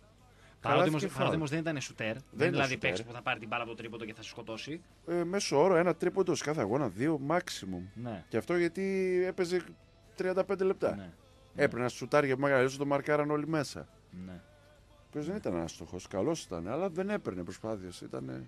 Παρότι όμω δεν ήταν σουτέρ, δεν, δεν δηλαδή παίξι που θα πάρει την μπάλα από το τρίποντο και θα σε σκοτώσει. Ε, μέσω όρο ένα τρίποντο σε κάθε αγώνα, δύο maximum. Ναι. Και αυτό γιατί έπαιζε 35 λεπτά. Ναι. Έπρεπε ναι. να σουτάρει για μεγαλύτερο, το μαρκάραν όλοι μέσα. Ναι δεν ήταν άστοχος. Καλός ήταν, αλλά δεν έπαιρνε προσπάθειες. Ήταν με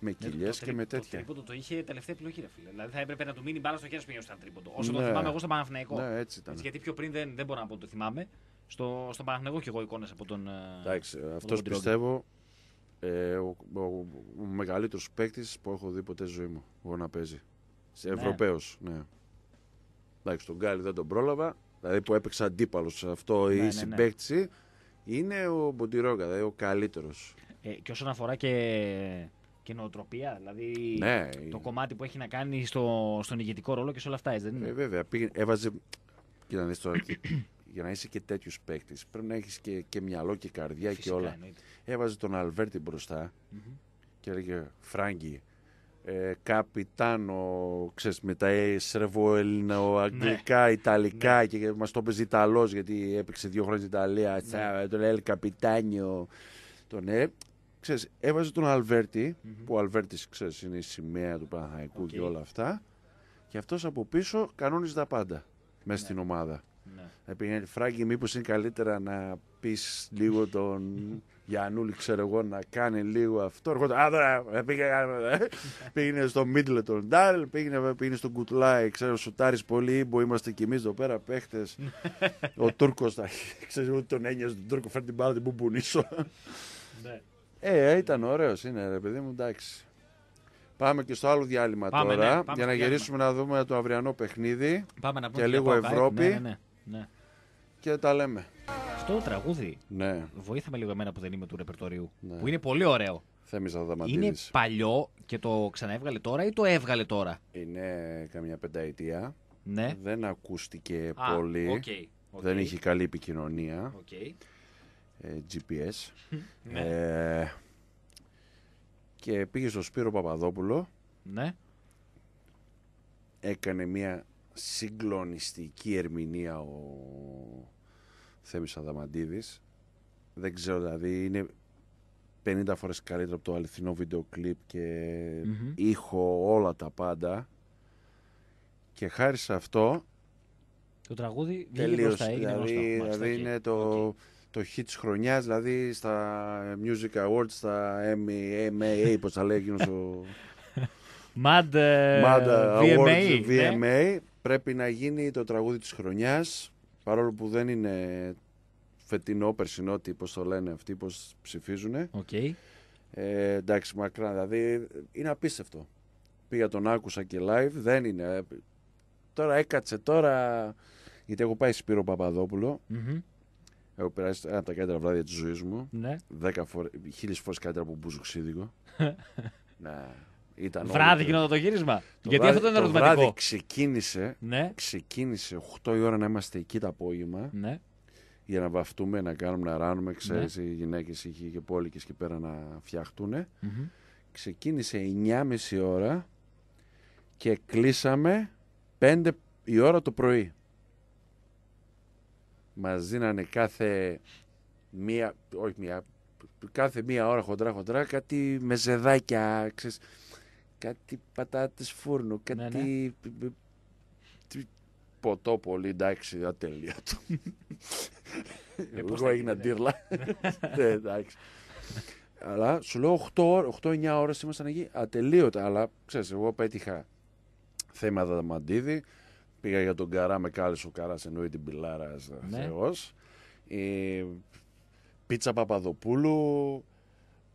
ναι, κοιλιέ και με τέτοια. Το τρίποντο το είχε τελευταία επιλογή, Δηλαδή θα έπρεπε να του μείνει μπάλα στο χέρι σου ήταν τρίποντο. Όσο ναι. το θυμάμαι εγώ στο Παναθηναϊκό. Ναι, έτσι ήταν. γιατί πιο πριν δεν, δεν μπορώ να πω το θυμάμαι. Στο, στο Παναθηναϊκό και εγώ εικόνες από τον. Ε, Εντάξει, αυτό πιστεύω ε, ο, ο, ο, ο μεγαλύτερος παίκτης που έχω δει ποτέ ζωή μου. Εγώ να παίζει. Ναι. Ευρωπαίος, ναι. Εντάξει, τον Γκάλι δεν τον πρόλαβα. Δηλαδή που έπαιξε αντίπαλος σε αυτό η ναι, ναι, ναι είναι ο Μποντιρόγκα, δηλαδή ο καλύτερος. Ε, και όσον αφορά και, και νοοτροπία, δηλαδή ναι, το ε. κομμάτι που έχει να κάνει στο, στον ηγετικό ρόλο και σε όλα αυτά, έτσι δεν είναι. Ε, βέβαια, έβαζε. Κοίτα, τώρα, και, *coughs* για να είσαι και τέτοιος παίκτης, πρέπει να έχεις και, και μυαλό και καρδιά και όλα. Έβαζε τον Αλβέρτη και έλεγε Φράγκη, ε, καπιτάνο, ξέρεις, με τα ελληνο ναι. αγγλικά, ναι. ιταλικά ναι. και μας το έπαιζε Ιταλός γιατί έπαιξε δύο χρόνια στην Ιταλία, ναι. τον Ελ Καπιτάνιο, τον ε, Ξέρεις, έβαζε τον Αλβέρτη, που ο Αλβέρτης, ξέρεις, είναι η σημαία του Παναχαϊκού και όλα αυτά, και αυτός από πίσω κανόνιζε τα πάντα μέσα ναι. στην ομάδα. Ναι. «Ε, Φράγκη, μήπως είναι καλύτερα να πεις λίγο τον *laughs* Γιανούλη, ξέρω εγώ, να κάνει λίγο αυτό. α, τώρα, ε, ε, πήγαινε, στο Μίτλε τον Ντάρελ, πήγαινε, πήγαινε στον Κουτλάι, ξέρω, σουτάρεις πολύ ύμπο, είμαστε κι εμείς εδώ πέρα παίχτες. *laughs* ο Τούρκος, ξέρω, ούτε τον έννοια τον Τούρκο, φέρνει την μπάλα, την ναι. Ε, ήταν ωραίος, είναι ρε παιδί μου, εντάξει. Πάμε και στο άλλο διάλειμμα τώρα ναι, για να γυρίσουμε να δούμε το αυριανό παιχνίδι πάμε να και λίγο Ευρώπη. Ναι, ναι, ναι. Και τα λέμε. Στο τραγούδι. Ναι. Βοήθαμε λίγο εμένα που δεν είμαι του ρεπερτορίου. Ναι. Που είναι πολύ ωραίο. Θέμης Είναι παλιό και το ξαναέβγαλε τώρα ή το έβγαλε τώρα. Είναι καμιά πενταετία. Ναι. Δεν ακούστηκε πολύ. Okay, okay. Δεν είχε καλή επικοινωνία. Okay. Ε, GPS. *laughs* ναι. Ε, και πήγε στο Σπύρο Παπαδόπουλο. Ναι. Έκανε μια συγκλονιστική ερμηνεία ο Θέμης Αδαμαντίδης. Δεν ξέρω, δηλαδή είναι 50 φορές καλύτερο από το αληθινό βίντεο κλιπ και mm ήχο όλα τα πάντα. Και χάρη σε αυτό... Το τραγούδι βγήκε δηλαδή, Δηλαδή είναι το... Okay το hit της χρονιάς, δηλαδή στα Music Awards, στα MA, *laughs* πώς τα λέει εκείνος ο... Mad, ε, Mad ε, VMA, Awards, ναι. VMA πρέπει να γίνει το τραγούδι της χρονιάς παρόλο που δεν είναι φετινό, περσινό, τι το λένε αυτοί, πώς ψηφίζουν. Okay. Ε, εντάξει, μακρά, δηλαδή είναι απίστευτο. Πήγα τον άκουσα και live, δεν είναι. Ε, τώρα έκατσε, τώρα... Γιατί έχω πάει Σπύρο Παπαδόπουλο. Mm-hmm. Έχω περάσει ένα από τα καλύτερα βράδια της ζωής μου. Ναι. Δέκα φορ... Χίλιες φορές καλύτερα από μπουζουξίδικο. *laughs* Να. Ήταν βράδυ γινόταν το γύρισμα. Το Γιατί βράδυ, αυτό ήταν ερωτηματικό. Το βράδυ ξεκίνησε, ναι. ξεκίνησε 8 η ώρα να είμαστε εκεί το απόγευμα. Ναι. Για να βαφτούμε, να κάνουμε, να ράνουμε. Ξέρεις, ναι. οι γυναίκες είχε και πόλικες και πέρα να φτιαχτούν. Mm-hmm. Ξεκίνησε 9.30 ώρα και κλείσαμε 5 η ώρα το πρωί. Μα δίνανε κάθε μία, όχι μία, κάθε μία ώρα χοντρά χοντρά κάτι με ζεδάκια, ξέρεις, κάτι πατάτες φούρνου, κάτι ναι, ναι. ποτό πολύ, εντάξει, ατέλειωτο. Ε, εγώ έγινα ντύρλα. *laughs* Ναι, εντάξει. Αλλά σου λέω 8-9 ώρες ήμασταν εκεί, ατελείωτα. Αλλά ξέρεις, εγώ πέτυχα θέμα δαμαντίδη, πήγα για τον Καρά, με κάλεσε ο Καράς, εννοεί την Πιλάρα, ναι. θεός. Ε, πίτσα Παπαδοπούλου,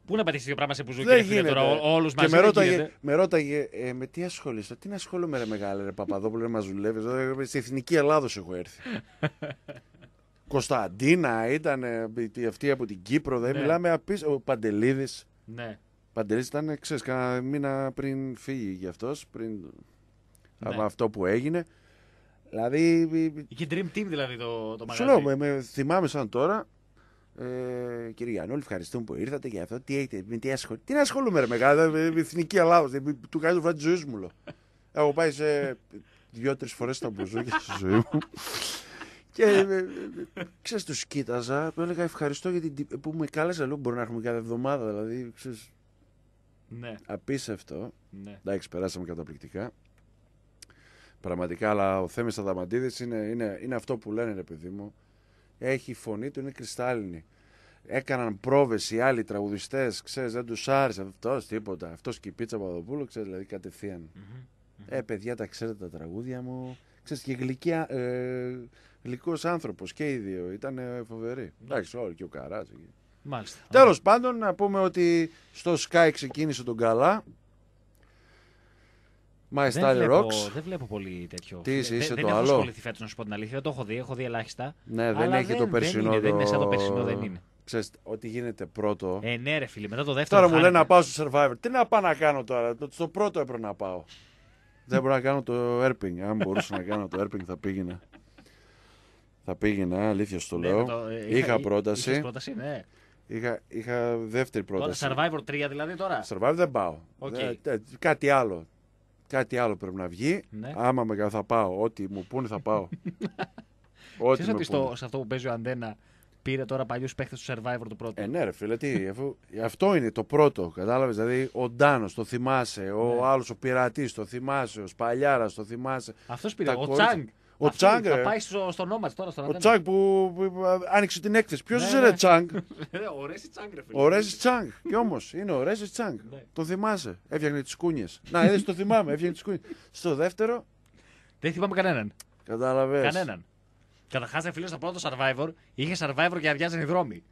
Πού να πατήσεις δύο πράγματα σε που Δεν και Τώρα, όλους και με ρώταγε, με, ρώταγε ε, με τι ασχολείσαι. Τι να ασχολούμαι, ρε μεγάλε, ρε Παπαδόπουλο, ρε Στην εθνική Ελλάδος έχω έρθει. *laughs* Κωνσταντίνα ήταν αυτή από την Κύπρο. Δεν ναι. μιλάμε απίστευτο. Ο Παντελίδης. Ναι. Παντελής ήταν, ξέρεις, κανένα μήνα πριν φύγει γι' αυτός, πριν ναι. από αυτό που έγινε. Δηλαδή. Είχε dream team δηλαδή το, το μαγαζί. Σου με, με θυμάμαι σαν τώρα ε, κύριε Γιάννουλ, ευχαριστούμε που ήρθατε για αυτό. Τι έχετε, με τι, ασχολ... τι να ασχολούμαι, ρε μεγάλα, με εθνική Ελλάδα. Του κάνω φορά τη ζωή μου, λέω. Έχω πάει σε δύο-τρει φορές στα μπουζούκια στη ζωή μου. Και ε, ε, ε, ξέρεις, τους κοίταζα, του έλεγα ευχαριστώ γιατί που με κάλεσα, λέω μπορεί να έχουμε κάθε εβδομάδα, δηλαδή, ξέρεις, ναι. απίστευτο. Ναι. Εντάξει, περάσαμε καταπληκτικά. Πραγματικά, αλλά ο Θέμης Αδαμαντίδης είναι, είναι, είναι αυτό που λένε, ρε παιδί μου, έχει η φωνή του, είναι κρυστάλλινη. Έκαναν πρόβες οι άλλοι τραγουδιστές, ξέρεις, δεν τους άρεσε αυτός τίποτα. Αυτός και η πίτσα Παπαδοπούλου, ξέρεις, δηλαδή κατευθείαν. Ε, παιδιά, τα ξέρετε τα τραγούδια μου. Ξέρεις, και γλυκιά, ε, άνθρωπος και οι δύο. Ήταν φοβεροί. Ναι. Εντάξει, όλοι και ο Καράζη. Μάλιστα. Τέλος πάντων, να πούμε ότι στο Sky ξεκίνησε τον καλά. My δεν βλέπω, Δεν βλέπω πολύ τέτοιο. Τι είσαι, είσαι δεν, το δεν άλλο. Δεν έχω ασχοληθεί φέτος, να σου πω την αλήθεια. το έχω δει, έχω δει ελάχιστα. Ναι, δεν έχει το περσινό. Δεν είναι, το... δεν είναι σαν το περσινό, δεν είναι. Ξέρεις, ό,τι γίνεται πρώτο. Ε, ναι, ρε φίλοι μετά το δεύτερο. Τώρα μου λένε να πάω στο survivor. Τι να πάω να κάνω τώρα. Στο πρώτο έπρεπε να πάω. δεν μπορώ να κάνω το Erping. Αν μπορούσα να κάνω το Erping θα πήγαινα. Θα πήγαινα, αλήθεια στο ναι, λέω. το, ε, είχα, πρόταση. Ναι. Είχα, είχα δεύτερη πρόταση. Τώρα Survivor 3 δηλαδή τώρα. Survivor δεν πάω. Okay. Ε, ε, κάτι άλλο κάτι άλλο πρέπει να βγει. Ναι. Άμα με θα πάω, ό,τι μου πούνε θα πάω. *laughs* ό,τι Ξέρεις ότι σε αυτό που παίζει ο Αντένα πήρε τώρα παλιούς παίχτες του Survivor του πρώτου. Ε, ναι, ρε φίλε, τι, αυτό είναι το πρώτο. Κατάλαβες. Δηλαδή, ο Ντάνος το θυμάσαι, ο ναι. άλλος ο πειρατής το θυμάσαι, ο Σπαλιάρας το θυμάσαι. Αυτός πήρε. Ο Τσάνγκ. Ο Τσάγκ. Θα ε. πάει στο, όνομα τώρα. Στον ο Τσάγκ που, άνοιξε την έκθεση. Ποιος ναι, ρε ναι. Τσάγκ. *laughs* Ε, ο Ρέση Τσάγκ, ρε φίλε. όμως είναι ο Ρέση Τσάγκ. Ναι. το θυμάσαι. Έφτιαχνε τις κούνιε. Να, είδε το θυμάμαι. Έφτιαχνε τις κούνιε. Στο δεύτερο. Δεν θυμάμαι κανέναν. Κατάλαβες. Κανέναν. Καταρχάς, φίλε, στο πρώτο survivor είχε survivor και αδειάζαν οι δρόμοι.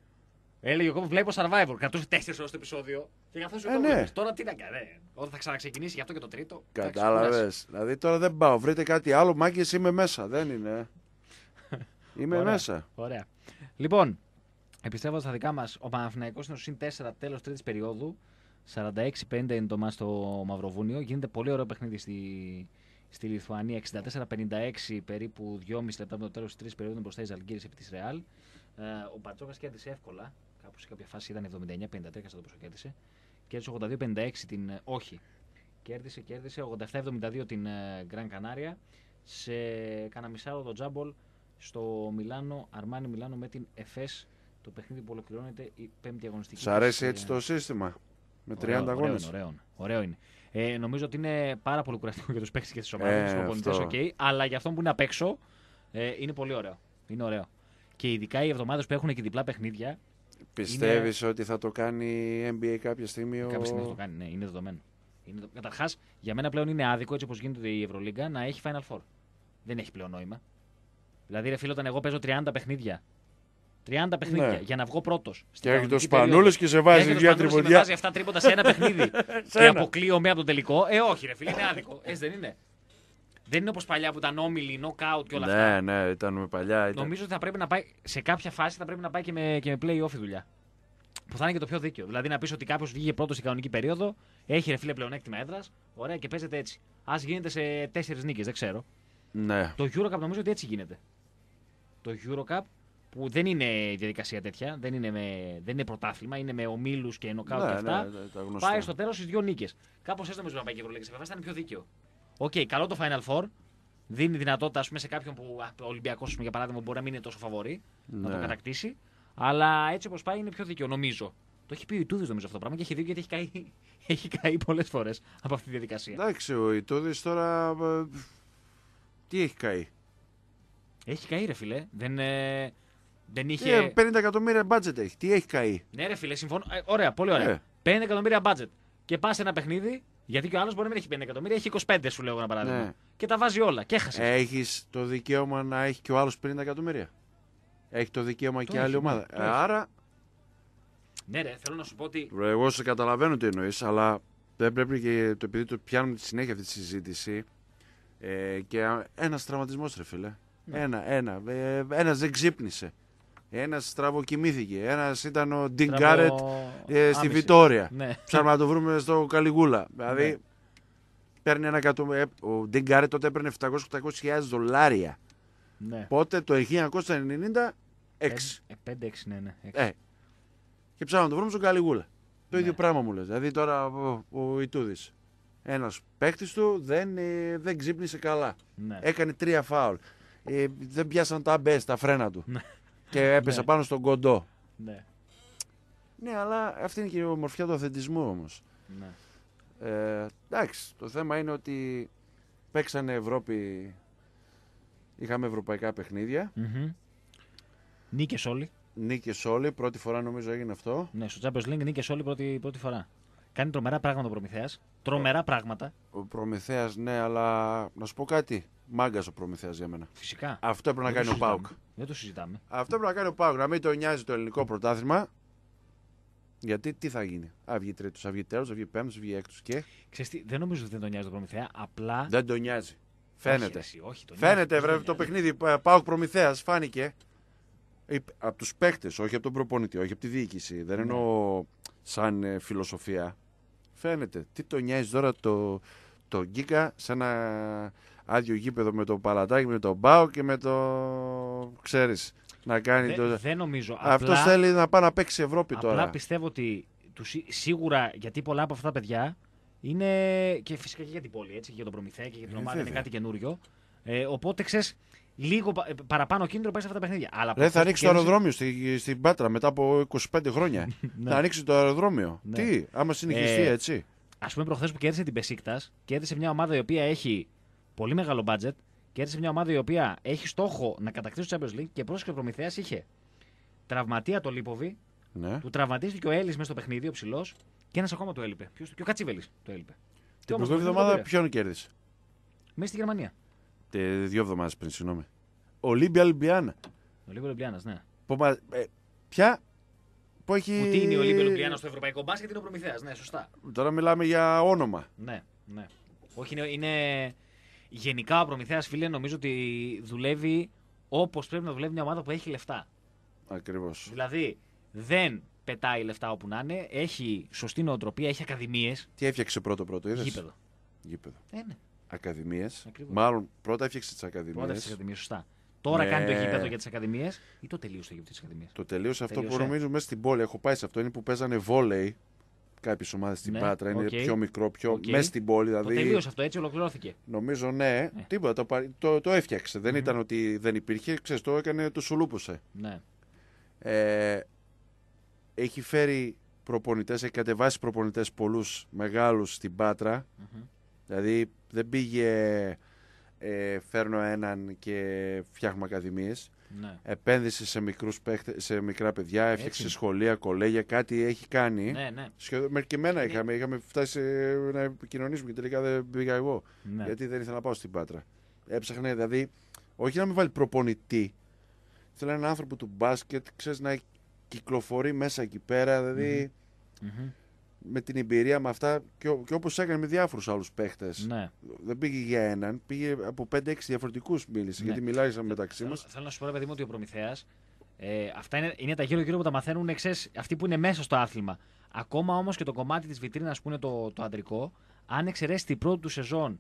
Έλεγε εγώ βλέπω survivor. Κρατούσε 4 ώρες το επεισόδιο. Και γι' αυτό σου ε, ναι. Τώρα τι να κάνει. Ε, όταν θα ξαναξεκινήσει γι' αυτό και το τρίτο. Κατάλαβε. Δηλαδή τώρα δεν πάω. Βρείτε κάτι άλλο. Μάγκε είμαι μέσα. Δεν είναι. *laughs* είμαι Ωραία. μέσα. Ωραία. Λοιπόν, επιστρέφω στα δικά μας. Ο Παναφυναϊκό είναι ο συν 4 τέλος τρίτης περίοδου. 46-50 είναι το μα στο Μαυροβούνιο. Γίνεται πολύ ωραίο παιχνίδι στη, στη Λιθουανία. 64-56 περίπου 2,5 λεπτά από το τέλος της τρίτης περίοδου μπροστά η Ζαλγκύρης επί της Ρεάλ. Ε, ο Πατσόκας κέρδισε εύκολα κάπου σε κάποια φάση ήταν 79-53, κατά πόσο κέρδισε. Κέρδισε 82-56 την ε, όχι. Κέρδισε, κέρδισε 87-72 την Γκραν ε, Κανάρια. Σε κάνα μισάρο το τζάμπολ στο Μιλάνο, Αρμάνι Μιλάνο με την ΕΦΕΣ. Το παιχνίδι που ολοκληρώνεται η πέμπτη αγωνιστική. Σα αρέσει έτσι το σύστημα. Με 30 αγώνε. Ωραίο, ωραίο, είναι. Ε, νομίζω ότι είναι πάρα πολύ κουραστικό για τους παίχτε και τι ομάδε. Ε, του okay, αλλά για αυτόν που είναι απ' έξω ε, είναι πολύ ωραίο. Είναι ωραίο. Και ειδικά οι εβδομάδες που έχουν και διπλά παιχνίδια Πιστεύεις είναι... ότι θα το κάνει η NBA κάποια στιγμή. Ο... Κάποια στιγμή θα το κάνει, ναι, είναι δεδομένο. Είναι... Καταρχάς, για μένα πλέον είναι άδικο έτσι όπως γίνεται η Ευρωλίγκα να έχει Final Four. Δεν έχει πλέον νόημα. Δηλαδή, ρε φίλο, όταν εγώ παίζω 30 παιχνίδια 30 παιχνίδια ναι. για να βγω πρώτος. Και έχεις το σπανούλε και σε βάζεις δύο τριμποντιά. Και βάζει αυτά τρίποντα σε ένα *laughs* παιχνίδι. και αποκλείω με από τον τελικό. Ε, όχι, ρε φίλε, είναι άδικο. Ε, δεν είναι. Δεν είναι όπως παλιά που ήταν όμιλοι, νοκάουτ και όλα ναι, αυτά. Ναι, ναι, ήταν με παλιά. Ήταν... Νομίζω ότι θα πρέπει να πάει σε κάποια φάση θα πρέπει να πάει και με, και με play-off η δουλειά. Που θα είναι και το πιο δίκαιο. Δηλαδή να πεις ότι κάποιος βγήκε πρώτος στην κανονική περίοδο, έχει ρε φίλε πλεονέκτημα έδρας, ωραία και παίζεται έτσι. Ας γίνεται σε τέσσερις νίκες, δεν ξέρω. Ναι. Το Eurocup νομίζω ότι έτσι γίνεται. Το Eurocup που δεν είναι διαδικασία τέτοια, δεν είναι, με, δεν είναι πρωτάθλημα, είναι με ομίλους και νοκάουτ ναι, και αυτά. Ναι, ναι πάει στο τέλος στις δύο νίκες. Κάπως έτσι νομίζω να πάει και η Σε θα είναι πιο δίκαιο. Οκ, okay, καλό το Final Four. Δίνει δυνατότητα πούμε, σε κάποιον που ο Ολυμπιακός, για παράδειγμα, μπορεί να μην είναι τόσο φαβορή ναι. να το ναι. κατακτήσει. Αλλά έτσι όπως πάει είναι πιο δίκαιο, νομίζω. Το έχει πει ο Ιτούδης νομίζω αυτό το πράγμα και έχει δίκιο γιατί έχει καεί, *laughs* έχει καεί πολλές φορές από αυτή τη διαδικασία. Εντάξει, ο Ιτούδης τώρα. Ε, τι έχει καεί. Έχει καεί, ρε φιλέ. Δεν, ε, δεν είχε. 50 ε, εκατομμύρια budget έχει. Τι έχει καεί. Ναι, ρε φιλέ, συμφωνώ. Ε, ωραία, πολύ ωραία. Ε. 50 εκατομμύρια budget. Και πας σε ένα παιχνίδι γιατί και ο άλλος μπορεί να μην έχει 5 εκατομμύρια, έχει 25 σου λέω ένα παράδειγμα. Ναι. Και τα βάζει όλα και έχασες. Έχεις το δικαίωμα να έχει και ο άλλος 50 εκατομμύρια. Έχει το δικαίωμα το και έχει, άλλη ναι. ομάδα. Άρα. Ναι, ρε, θέλω να σου πω ότι. Εγώ σε καταλαβαίνω τι εννοείς, αλλά δεν πρέπει και το επειδή το πιάνουμε τη συνέχεια αυτή τη συζήτηση. Ε, και ένας τραυματισμός, ρε φίλε. Ναι. Ένα, ένα. Ε, ένας δεν ξύπνησε. Ένας στραβοκοιμήθηκε. Ένας ήταν ο Ντιν ε, στη Βιτόρια. Ναι. Ψάχνουμε να το βρούμε στο Καλιγούλα. Ναι. Δηλαδή ναι. παίρνει ένα κατω... Ε, ο Ντιν τοτε τότε έπαιρνε 700-800 δολάρια. Ναι. Πότε το 1996. 5-6, ε, ε, ναι, ναι. Ε, και ψάχνουμε να το βρούμε στον Καλιγούλα. Το ναι. ίδιο πράγμα μου λες. Δηλαδή τώρα ο, ο Ιτούδης. Ένας παίκτης του δεν, ε, δεν ξύπνησε καλά. Ναι. Έκανε τρία φάουλ. Ε, δεν πιάσαν τα μπε, τα φρένα του και έπεσα ναι. πάνω στον κοντό. Ναι. Ναι, αλλά αυτή είναι και η ομορφιά του αθεντισμού όμως. Ναι. Ε, εντάξει, το θέμα είναι ότι παίξανε Ευρώπη. Είχαμε ευρωπαϊκά παιχνίδια. Mm -hmm. Νίκες όλοι. Νίκες όλοι, πρώτη φορά νομίζω έγινε αυτό. Ναι, στο Champions League νίκες όλοι πρώτη, πρώτη φορά. Κάνει τρομερά πράγματα ο Προμηθέας, Τρομερά πράγματα. Ο Προμηθέας, ναι, αλλά να σου πω κάτι. Μάγκας ο προμηθεία για μένα. Φυσικά. Αυτό έπρεπε να κάνει ο Πάουκ. Δεν το συζητάμε. Αυτό έπρεπε να κάνει ο Πάουκ. Να μην το νοιάζει το ελληνικό πρωτάθλημα. Γιατί τι θα γίνει. Α, βγει τρίτος, α βγει τέλος, α βγει και. Ξέρετε, δεν νομίζω ότι δεν τον νοιάζει το προμηθεία. Απλά. Δεν το νοιάζει. Φαίνεται. Όχι, νοιάζει, Φαίνεται, βρε, το παιχνίδι ε, Πάουκ προμηθεία φάνηκε. Ε, από του παίχτε, όχι από τον προπονητή, όχι από τη διοίκηση. Δεν ναι. εννοώ σαν ε, φιλοσοφία. Φαίνεται. Τι τον νοιάζει τώρα το, το Γκίκα σε ένα άδειο γήπεδο με το Παλατάκι, με τον Μπάο και με το. ξέρεις. Να κάνει το... Δεν νομίζω. Αυτός θέλει να πάει να παίξει Ευρώπη τώρα. Απλά πιστεύω ότι σίγουρα γιατί πολλά από αυτά τα παιδιά είναι και φυσικά και για την πόλη, έτσι, για τον Προμηθέα και για την ε, ομάδα, είναι κάτι καινούριο. Ε, οπότε ξέρεις, λίγο ε, παραπάνω κίνητρο πάει αυτά τα παιχνίδια. Αλλά *laughs* ναι. θα ανοίξει το αεροδρόμιο στην στη Πάτρα μετά από 25 χρόνια. Να Θα ανοίξει το αεροδρόμιο. Τι, άμα συνεχιστεί ε, έτσι. Ας πούμε, προχθές που κέρδισε την Πεσίκτα, κέρδισε μια ομάδα η οποία έχει πολύ μεγάλο μπάτζετ και έρθει μια ομάδα η οποία έχει στόχο να κατακτήσει το Champions League και πρόσεχε ο Προμηθέας είχε τραυματία το Λίποβι, ναι. του τραυματίστηκε ο Έλλης μέσα στο παιχνίδι, ο ψηλός και ένας ακόμα του έλειπε. Ποιος, και ο Κατσίβελης το έλειπε. Την προηγούμενη εβδομάδα ποιον κέρδισε. Μέσα στη Γερμανία. Τε, δύο εβδομάδες πριν, συγγνώμη. Ολύμπια Ο Λίμπια Λουμπιάννα, ναι. Πομα, ε, ποια. Που έχει... Που τι είναι η Λίμπια στο ευρωπαϊκό μπάσκετ είναι ο Προμηθέας. Ναι, σωστά. Τώρα μιλάμε για όνομα. Ναι, ναι. Όχι, είναι, είναι Γενικά ο προμηθεία, φίλε, νομίζω ότι δουλεύει όπως πρέπει να δουλεύει μια ομάδα που έχει λεφτά. Ακριβώς. Δηλαδή δεν πετάει λεφτά όπου να είναι, έχει σωστή νοοτροπία, έχει ακαδημίες. Τι έφτιαξε πρώτο πρώτο, είδες. Γήπεδο. Γήπεδο. Ε, ναι. Ακαδημίες. Μάλλον πρώτα έφτιαξε τις ακαδημίε. Πρώτα έφτιαξε τις ακαδημίες, σωστά. Τώρα ναι. κάνει το γήπεδο για τις ακαδημίες ή το τελείωσε το γήπεδο τη ακαδημία. Το τελείωσε αυτό που νομίζω μέσα στην πόλη. Έχω πάει σε αυτό. Είναι που παίζανε βόλεϊ κάποιες ομάδες στην ναι, Πάτρα. Είναι πιο μικρό, πιο okay. μέσα στην πόλη. Δηλαδή... Το τελείωσε αυτό, έτσι ολοκληρώθηκε. Νομίζω ναι. ναι. Τίποτα, το, το, το έφτιαξε. Δεν ήταν ότι δεν υπήρχε, ξέρεις, το έκανε, το σουλούπουσε. Ναι. Ε, έχει φέρει προπονητές, έχει κατεβάσει προπονητές πολλούς μεγάλους στην Πάτρα. Δηλαδή δεν πήγε ε, φέρνω έναν και φτιάχνουμε ακαδημίες. Ναι. Επένδυσε σε, μικρούς σε μικρά παιδιά, έφτιαξε σχολεία, κολέγια, κάτι έχει κάνει. Ναι, ναι. και εμένα ναι. είχαμε, είχαμε φτάσει να επικοινωνήσουμε και τελικά δεν πήγα εγώ. Ναι. Γιατί δεν ήθελα να πάω στην Πάτρα. Έψαχνε, δηλαδή, όχι να με βάλει προπονητή. Θέλω έναν άνθρωπο του μπάσκετ, ξέρεις να κυκλοφορεί μέσα εκεί δηλαδη με την εμπειρία με αυτά και, όπω και έκανε με διάφορους άλλους παίχτες ναι. δεν πήγε για έναν, πήγε από 5-6 διαφορετικούς μίλησε ναι. γιατί μιλάει μεταξύ μας. Θέλω να σου πω παιδί μου ότι ο Προμηθέας ε, αυτά είναι, είναι τα γύρω-γύρω που τα μαθαίνουν εξές, αυτοί που είναι μέσα στο άθλημα. Ακόμα όμως και το κομμάτι της βιτρίνας που είναι το, το αντρικό, αν εξαιρέσει την πρώτη του σεζόν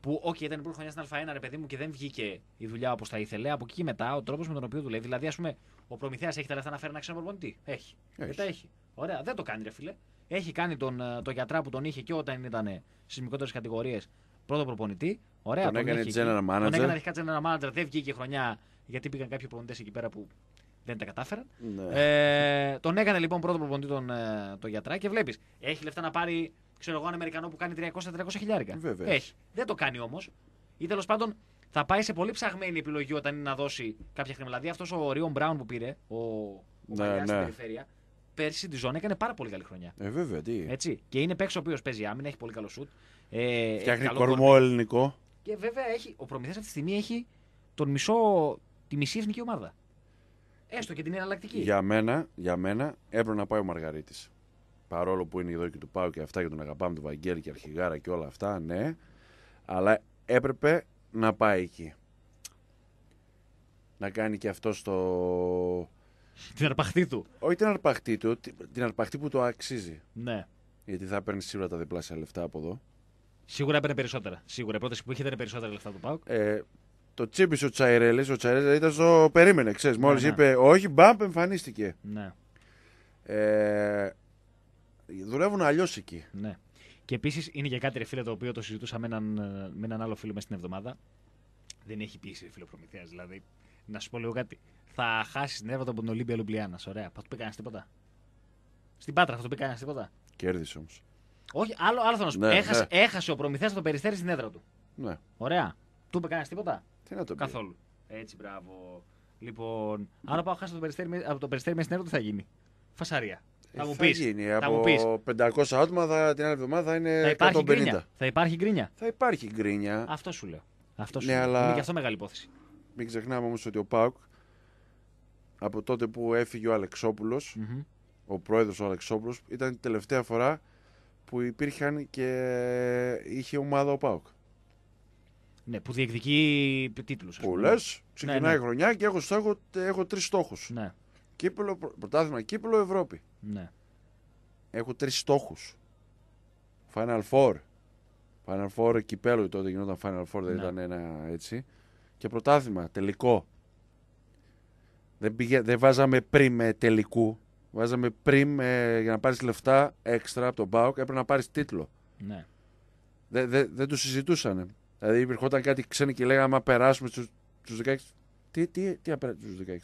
που, OK, ήταν η πρώτη χρονιά στην Α1, ρε παιδί μου, και δεν βγήκε η δουλειά όπως θα ήθελε, από εκεί και μετά ο τρόπος με τον οποίο δουλεύει. Δηλαδή, ας πούμε, ο προμηθεία έχει τα λεφτά να φέρει ένα ξένο προπονητή. Έχει. έχει. Δεν τα έχει. Ωραία, δεν το κάνει, ρε φίλε. Έχει κάνει τον, ε, γιατρά που τον είχε και όταν ήταν στι μικρότερε κατηγορίες πρώτο προπονητή. Ωραία, τον, τον έκανε general manager. Τον έκανε αρχικά general manager. Δεν βγήκε χρονιά γιατί πήγαν κάποιοι προπονητές εκεί πέρα που δεν τα κατάφεραν. Ναι. Ε, τον έκανε λοιπόν πρώτο προπονητή τον, ε, γιατρά και βλέπεις. Έχει λεφτά να πάρει, ξέρω εγώ, ένα Αμερικανό που κάνει 300-300 χιλιάρικα. Βέβαια. Έχει. Δεν το κάνει όμως. Ή τέλος πάντων θα πάει σε πολύ ψαγμένη επιλογή όταν είναι να δώσει κάποια χρήματα. Δηλαδή αυτός ο Ρίον Μπράουν που πήρε, ο, ο ναι, ναι. στην περιφέρεια, πέρσι τη ζώνη έκανε πάρα πολύ καλή χρονιά. Ε, βέβαια, τι. Έτσι. Και είναι παίξο ο οποίος παίζει άμυνα, έχει πολύ καλό σουτ. Ε, Φτιάχνει κορμό ελληνικό. Και βέβαια έχει, ο προμηθευτής αυτή τη στιγμή έχει τον μισό, τη μισή εθνική ομάδα. Έστω και την εναλλακτική. Για μένα, για μένα έπρεπε να πάει ο Μαργαρίτης. Παρόλο που είναι εδώ και του Πάου και αυτά και τον αγαπάμε του Βαγγέλη και Αρχηγάρα και όλα αυτά, ναι. Αλλά έπρεπε να πάει εκεί. Να κάνει και αυτό στο την αρπαχτή του. Όχι την αρπαχτή του, την αρπαχτή που το αξίζει. Ναι. Γιατί θα παίρνεις σίγουρα τα διπλάσια λεφτά από εδώ. Σίγουρα έπαιρνε περισσότερα. Σίγουρα η πρόταση που είχε ήταν περισσότερα λεφτά του Πάουκ. Ε, το τσίπη ο Τσαϊρέλης. Ο Τσαϊρέλης ήταν στο περίμενε, ξέρεις. Μόλις ναι, ναι, είπε όχι, μπαμπ, εμφανίστηκε. Ναι. Ε, δουλεύουν αλλιώς εκεί. Ναι. Και επίσης είναι για κάτι ρε φίλε το οποίο το συζητούσα με έναν, με έναν άλλο φίλο μέσα στην εβδομάδα. Δεν έχει πείσει φίλο Προμηθέας. Δηλαδή, να σου πω λίγο κάτι θα χάσει την έδρα από τον Ολύμπια Λουμπλιάνας. Ωραία. Θα του πει κανένας τίποτα. Στην Πάτρα θα του πει κανένας τίποτα. Κέρδισε όμως. Όχι, άλλο, άλλο θα σου Ναι, έχασε, ναι. έχασε ο προμηθέας το περιστέρι στην έδρα του. Ναι. Ωραία. Του είπε κανένας τίποτα. Τι να το πει. Καθόλου. Έτσι, μπράβο. Λοιπόν, αν πάω χάσω το περιστέρι, από το περιστέρι με στην έδρα του θα γίνει. Φασαρία. Ε, θα μου πει. Θα από μου πεις. 500 άτομα θα, την άλλη εβδομάδα θα είναι θα υπάρχει 150. Γκρίνια. Θα υπάρχει γκρίνια. Θα υπάρχει γκρίνια. Αυτό σου λέω. Αυτό ναι, σου ναι, λέω. Αλλά... Είναι και αυτό μεγάλη υπόθεση. Μην ξεχνάμε όμως ότι ο Πάουκ από τότε που έφυγε ο αλεξοπουλος ο πρόεδρος ο Αλεξόπουλος, ήταν η τελευταία φορά που υπήρχαν και είχε ομάδα ο ΠΑΟΚ. Ναι, που διεκδικεί τίτλους. Που λε, ξεκινάει ναι. χρονιά και έχω, έχω, έχω τρεις στόχους. Ναι. πρωτάθλημα, κύπελο, Ευρώπη. Ναι. Έχω τρεις στόχους. Final Four. Final Four κυπέλο τότε γινόταν Final Four, δεν ναι. ήταν έτσι. Και πρωτάθλημα, τελικό. Δεν, δεν βάζαμε πριν ε, τελικού. Βάζαμε πριν ε, για να πάρεις λεφτά έξτρα από τον Μπάουκ. Έπρεπε να πάρεις τίτλο. Ναι. Δε, δε, δεν του συζητούσαν. Δηλαδή υπήρχαν κάτι ξένοι και λέγανε μά περάσουμε στους 16. Τι, τι, τι απέναντι στου 16. Ναι.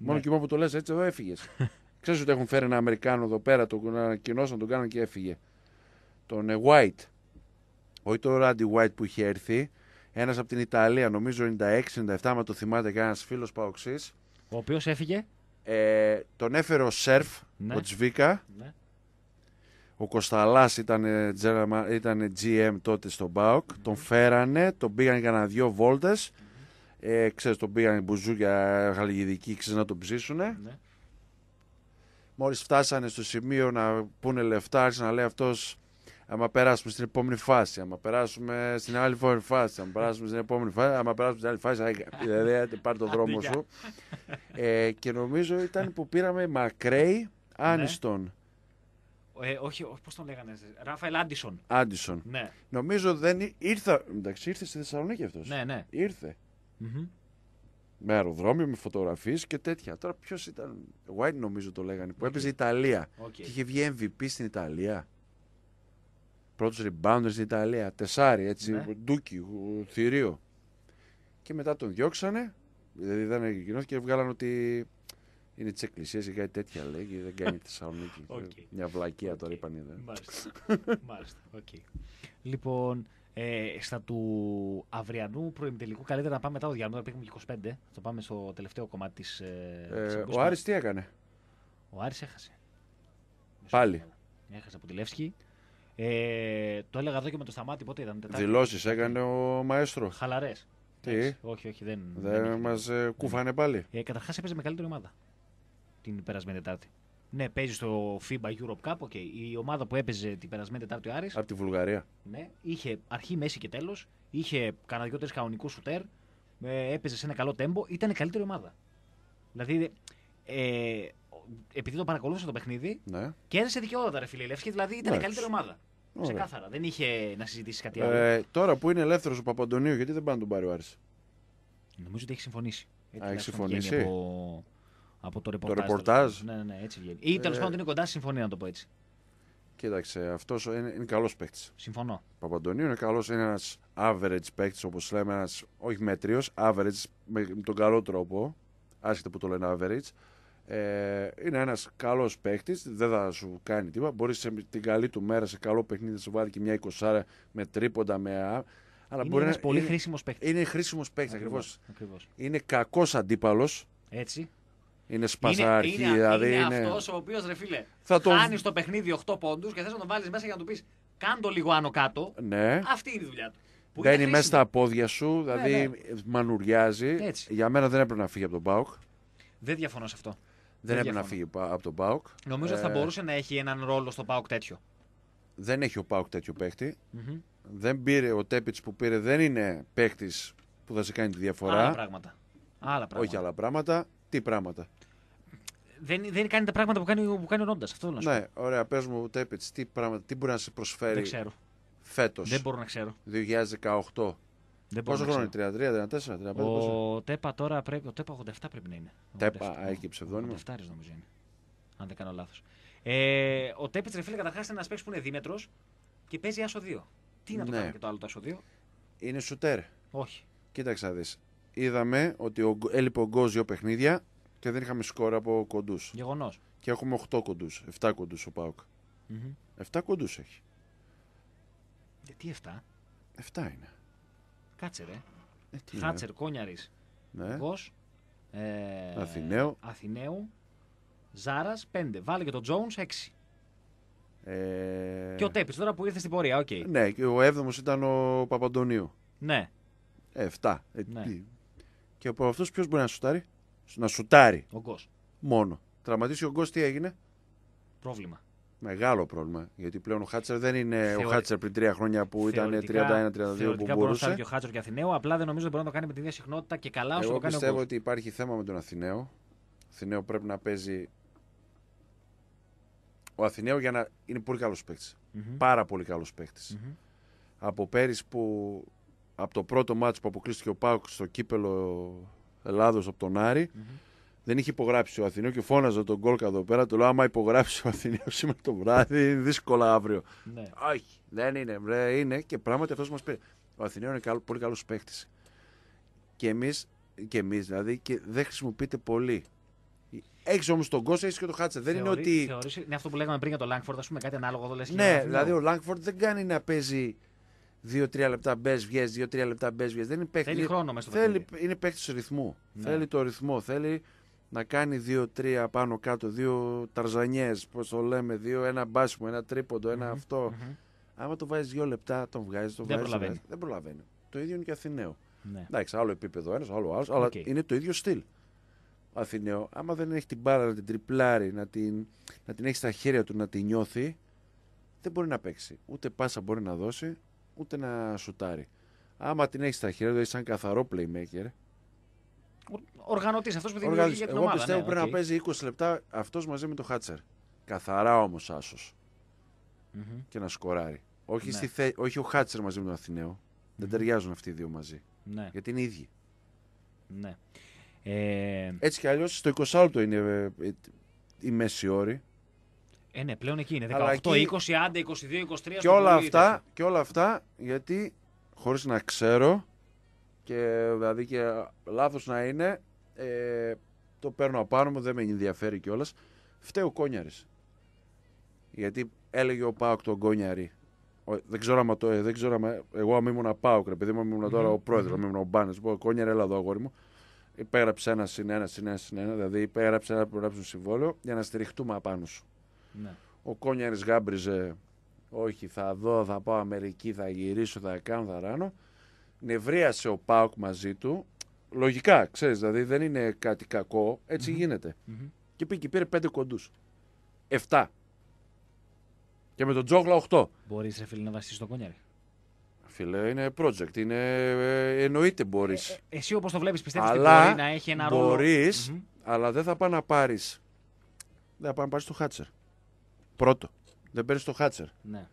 Μόνο και μόνο που το λες έτσι εδώ έφυγες. *laughs* Ξέρεις ότι έχουν φέρει ένα Αμερικάνο εδώ πέρα, τον ανακοινώσαν, τον κάναν και έφυγε. Τον ε, White. Όχι τον Ράντι White που είχε έρθει. Ένας από την Ιταλία, νομίζω 96-97, άμα το θυμάται κανένας φίλος Παοξής. Ο οποίος έφυγε. Ε, τον έφερε ο Σερφ, ναι. ο Τσβίκα. Ναι. Ο Κοσταλάς ήταν, GM ε, τότε στον Μπαουκ. Τον φέρανε, τον πήγαν για να δυο βόλτες. ε, ξέρεις, τον πήγαν οι μπουζούκια χαλιγιδικοί, ξέρεις να τον ψήσουνε. Mm Μόλις φτάσανε στο σημείο να πούνε λεφτά, άρχισε να λέει αυτός άμα περάσουμε στην επόμενη φάση, άμα περάσουμε στην άλλη φάση, άμα περάσουμε στην επόμενη φάση, άμα περάσουμε στην άλλη φάση, δηλαδή πάρει τον δρόμο σου. Ε, και νομίζω ήταν που πήραμε Μακρέι Άνιστον. Ναι. Ε, όχι, πώς τον λέγανε, Ράφαελ Άντισον. Άντισον. Ναι. Νομίζω δεν Ήρθε, Εντάξει, ήρθε στη Θεσσαλονίκη αυτός. Ναι, ναι. Ήρθε. Mm-hmm. Με αεροδρόμιο, με φωτογραφίες και τέτοια. Τώρα ποιος ήταν. White νομίζω το λέγανε. Που okay. έπαιζε Ιταλία. Okay. Και είχε βγει MVP στην Ιταλία πρώτος rebounder στην Ιταλία, τεσάρι, έτσι, ναι. ντούκι, θηρίο. Και μετά τον διώξανε, δηλαδή δεν ανακοινώθηκε και βγάλαν ότι είναι της εκκλησίας ή κάτι τέτοια λέγει, δεν κάνει Θεσσαλονίκη. Okay. *laughs* Μια βλακεία τώρα είπαν είδα. Μάλιστα. Μάλιστα. Okay. Λοιπόν, ε, στα του αυριανού προημιτελικού, καλύτερα να πάμε μετά το Διάνο. τώρα πήγαμε και 25. Θα πάμε στο τελευταίο κομμάτι της. Ε, ε, ο Άρης τι έκανε. Ο Άρης έχασε. Πάλι. Έχασε από τη Λεύσκη. Ε, το έλεγα εδώ και με το σταμάτη, πότε ήταν. Τετάρτη. Δηλώσεις έκανε ο Μαέστρος. Χαλαρές. Τι. όχι, όχι, δεν. Δεν, δεν μας ε, κούφανε πάλι. Ε, Καταρχάς έπαιζε με καλύτερη ομάδα την περασμένη Τετάρτη. Ναι, παίζει στο FIBA Europe Cup. Okay. Η ομάδα που έπαιζε την περασμένη Τετάρτη ο Άρης. Από τη Βουλγαρία. Ναι, είχε αρχή, μέση και τέλος. Είχε κανένα δυο-τρει κανονικούς σουτέρ. Ε, έπαιζε σε ένα καλό τέμπο. Ήταν η καλύτερη ομάδα. Δηλαδή ε, επειδή το παρακολούθησε το παιχνίδι ναι. και έδεσε δικαιώματα, ρε φίλε. Λεύσκη δηλαδή ήταν ναι. η καλύτερη ομάδα. Ωραία. Ξεκάθαρα. Δεν είχε να συζητήσει κάτι ε, άλλο. τώρα που είναι ελεύθερος ο Παπαντονίου, γιατί δεν πάνε τον πάρει ο Άρης. Νομίζω ότι έχει συμφωνήσει. Α, έχει συμφωνήσει. Από, από το ρεπορτάζ. Το δηλαδή. ρεπορτάζ. Δηλαδή. Ναι, ναι, ναι, έτσι βγαίνει. Ή τέλος ε. πάντων είναι κοντά στη συμφωνία, να το πω έτσι. Κοίταξε, αυτός είναι, είναι καλός παίκτης. Συμφωνώ. Ο Παπαντονίου είναι καλός, είναι ένας average παίκτης, όπως λέμε, ένας όχι μέτριος, average με τον καλό τρόπο. Άσχετα που το λένε average. Ε, είναι ένας καλός παίχτη, δεν θα σου κάνει τίποτα. Μπορείς σε, την καλή του μέρα σε καλό παιχνίδι να σου βάλει και μια 20 με τρίποντα. Με, αλλά είναι μπορεί πολύ χρήσιμο παίχτη. Είναι χρήσιμος παίχτη, ακριβώ. Είναι κακός αντίπαλος. Έτσι. Είναι σπασαρχή. Είναι, είναι, δηλαδή είναι, αυτός ο οποίος ρε φίλε. Θα το... Χάνει το παιχνίδι 8 πόντους και θες να τον βάλεις μέσα για να του πεις Κάντο λίγο άνω κάτω. Ναι. Αυτή είναι η δουλειά του. Μπαίνει μέσα στα πόδια σου, ναι, δηλαδή ναι, μανουριάζει. Έτσι. Για μένα δεν έπρεπε να φύγει από τον Μπάουκ. Δεν διαφωνώ σε αυτό. Δεν, έπρεπε να φύγει από τον ΠΑΟΚ. Νομίζω ότι θα ε, μπορούσε να έχει έναν ρόλο στο ΠΑΟΚ τέτοιο. Δεν έχει ο ΠΑΟΚ τετοιο παίχτη. ο Τέπιτ που πήρε, δεν είναι παίχτης που θα σε κάνει τη διαφορά. Άλλα πράγματα. Άλλα πράγματα. Όχι άλλα πράγματα. Τι πράγματα. Δεν, δεν κάνει τα πράγματα που κάνει, που κάνει ο Ρόντας. Αυτό Ναι, ωραία. Πες μου, Τέπιτ, τι, τι μπορεί να σε προσφέρει. Δεν ξέρω. Φέτος. Δεν μπορώ να ξέρω. 2018. Δεν Πόσο χρόνο είναι, 33, 34, 35. Ο Τέπα τώρα πρέπει, ο Τέπα 87 πρέπει να είναι. Τέπα, έχει ψευδόνιμο. 87 νομίζω είναι. Αν δεν κάνω λάθος. Ε, ο Τέπιτ φίλε καταρχάς είναι ένας παίκτης που είναι δίμετρος και παίζει άσο 2. Τι να το ναι. κάνει και το άλλο το άσο 2. Είναι σουτέρ. Όχι. Κοίταξα δεις. Είδαμε ότι ο, έλειπε ο δύο παιχνίδια και δεν είχαμε σκόρ από κοντούς. Γεγονός. Και έχουμε 8 κοντού. 7 κοντούς ο Πάοκ. mm Mm-hmm. 7 κοντούς έχει. Γιατί 7? 7 είναι. Κάτσε ρε. Ε, Χάτσερ, Κόνιαρης. Ναι. Γκος, ε, Αθηναίου. Αθηναίου. Ζάρας πέντε. Βάλε και τον Τζόουν έξι. Ε, και ο Τέπης τώρα που ήρθε στην πορεία. Okay. Ναι, και ο 7ο ήταν ο Παπαντονίου. Ναι. Ε, εφτά. Ναι. Και από αυτούς ποιος μπορεί να σουτάρει. Να σουτάρει. Ο Γκος. Μόνο. Τραυματίσει ο Γκος τι έγινε. Πρόβλημα. Μεγάλο πρόβλημα. Γιατί πλέον ο Χάτσερ δεν είναι ο Χάτσερ πριν τρία χρόνια που ηταν ήταν 31-32 που μπορούσε. και ο Χάτσερ και Αθηναίο. Απλά δεν νομίζω ότι μπορεί να το κάνει με την ίδια συχνότητα και καλά όσο Εγώ το κάνει. Πιστεύω ότι υπάρχει θέμα με τον Αθηναίο. Ο Αθηναίο πρέπει να παίζει. Ο Αθηναίο για να είναι πολύ καλός Πάρα πολύ καλός mm-hmm. Από πέρυσι που. Από το πρώτο μάτσο που αποκλείστηκε ο Πάουκ στο κύπελο Ελλάδος από τον αρη δεν είχε υπογράψει ο Αθηνίο και φώναζε τον Κόλκα εδώ πέρα. Του λέω: Άμα υπογράψει ο Αθηνίο σήμερα το βράδυ, δύσκολα αύριο. Ναι. Όχι, δεν είναι. Βρε, είναι και πράγματι αυτός μας πει. Ο Αθηνίο είναι καλό, πολύ καλός παίχτη. Και εμείς, και εμείς δηλαδή, και δεν χρησιμοποιείται πολύ. Έχεις όμως τον κόλκα, έχεις και το Χάτσε. Δεν είναι ότι. Θεωρείς, είναι αυτό που λέγαμε πριν για τον Λάγκφορντ, ας πούμε κάτι ανάλογο εδώ Ναι, δηλαδή ο Λάγκφορντ δεν κάνει να παίζει 2-3 λεπτά μπες, βγες, 2-3 λεπτά μπες, βγες. Δεν είναι παίχτη. Θέλει χρόνο μέσα στο Θέλει, είναι παίχτη ρυθμού. Ναι. Θέλει το ρυθμό. Θέλει να κάνει δύο-τρία πάνω κάτω, δύο ταρζανιές, πώς το λέμε, δύο, ένα μπάσιμο, ένα τρίποντο, mm-hmm. Άμα το βάζεις δύο λεπτά, τον βγάζεις, τον δεν δεν προλαβαίνει. Το ίδιο είναι και Αθηναίο. Ναι. Εντάξει, άλλο επίπεδο ένας άλλο άλλος. okay. αλλά είναι το ίδιο στυλ. Αθηναίο, άμα δεν έχει την μπάλα, να την τριπλάρει, να την, να την έχει στα χέρια του, να την νιώθει, δεν μπορεί να παίξει. Ούτε πάσα μπορεί να δώσει, ούτε να σουτάρει. Άμα την έχει στα χέρια του, δηλαδή είσαι σαν καθαρό playmaker, Οργανωτής, αυτός που δημιουργεί για την Εγώ ομάδα. πιστεύω ναι, πρέπει να παίζει 20 λεπτά αυτός μαζί με τον Χάτσερ. Καθαρά όμως Και να σκοράρει. Όχι, ναι. στη Όχι ο Χάτσερ μαζί με τον αθηναιο Δεν ταιριάζουν αυτοί οι δύο μαζί. Ναι. Γιατί είναι ίδιοι. Ναι. Ε... Έτσι κι αλλιώς στο 20 λεπτό είναι ε, ε, η μέση όρη. Ε, ναι, πλέον εκεί είναι. 18, εκεί... 20, 20, 22, 23. Και όλα, αυτά, και όλα αυτά γιατί χωρίς να ξέρω και δηλαδή και λάθος να είναι ε, το παίρνω απάνω μου, δεν με ενδιαφέρει κιόλας. Φταίει ο Κόνιαρης. Γιατί έλεγε ο Πάοκ τον Κόνιαρη. Δεν ξέρω αν το. Ε, δεν ξέρω άμα, εγώ αν ήμουν Πάοκ, επειδή ήμουν τώρα mm-hmm. ο πρόεδρος, mm-hmm. ήμουν ο Μπάνες. Πω Κόνιαρη, έλα εδώ, αγόρι μου. Υπέγραψε ένα συν ένα, συν ένα, συν ένα. Δηλαδή υπέγραψε ένα προγράψιμο συμβόλαιο για να στηριχτούμε απάνω σου. Ναι. Ο Κόνιαρης γάμπριζε. Όχι, θα δω, θα πάω Αμερική, θα γυρίσω, θα κάνω, θα ράνω νευρίασε ο Πάουκ μαζί του. Λογικά, ξέρεις, δηλαδή δεν είναι κάτι κακό. Έτσι mm-hmm. γίνεται. Mm-hmm. Και πήγε και πήρε πέντε κοντούς. Εφτά. Και με τον Τζόγλα 8. Μπορείς, ρε φίλε, να βασίσει το κονιάρι. Φίλε, είναι project. Είναι... Ε, εννοείται μπορείς. Ε, ε, εσύ όπως το βλέπεις, πιστεύεις ότι μπορεί να έχει ένα ρόλο. Μπορείς, mm-hmm. αλλά δεν θα πάει να πάρεις. Δεν θα πάει να πάρεις το χάτσερ. Πρώτο. Δεν παίρνεις το χάτσερ. Ναι.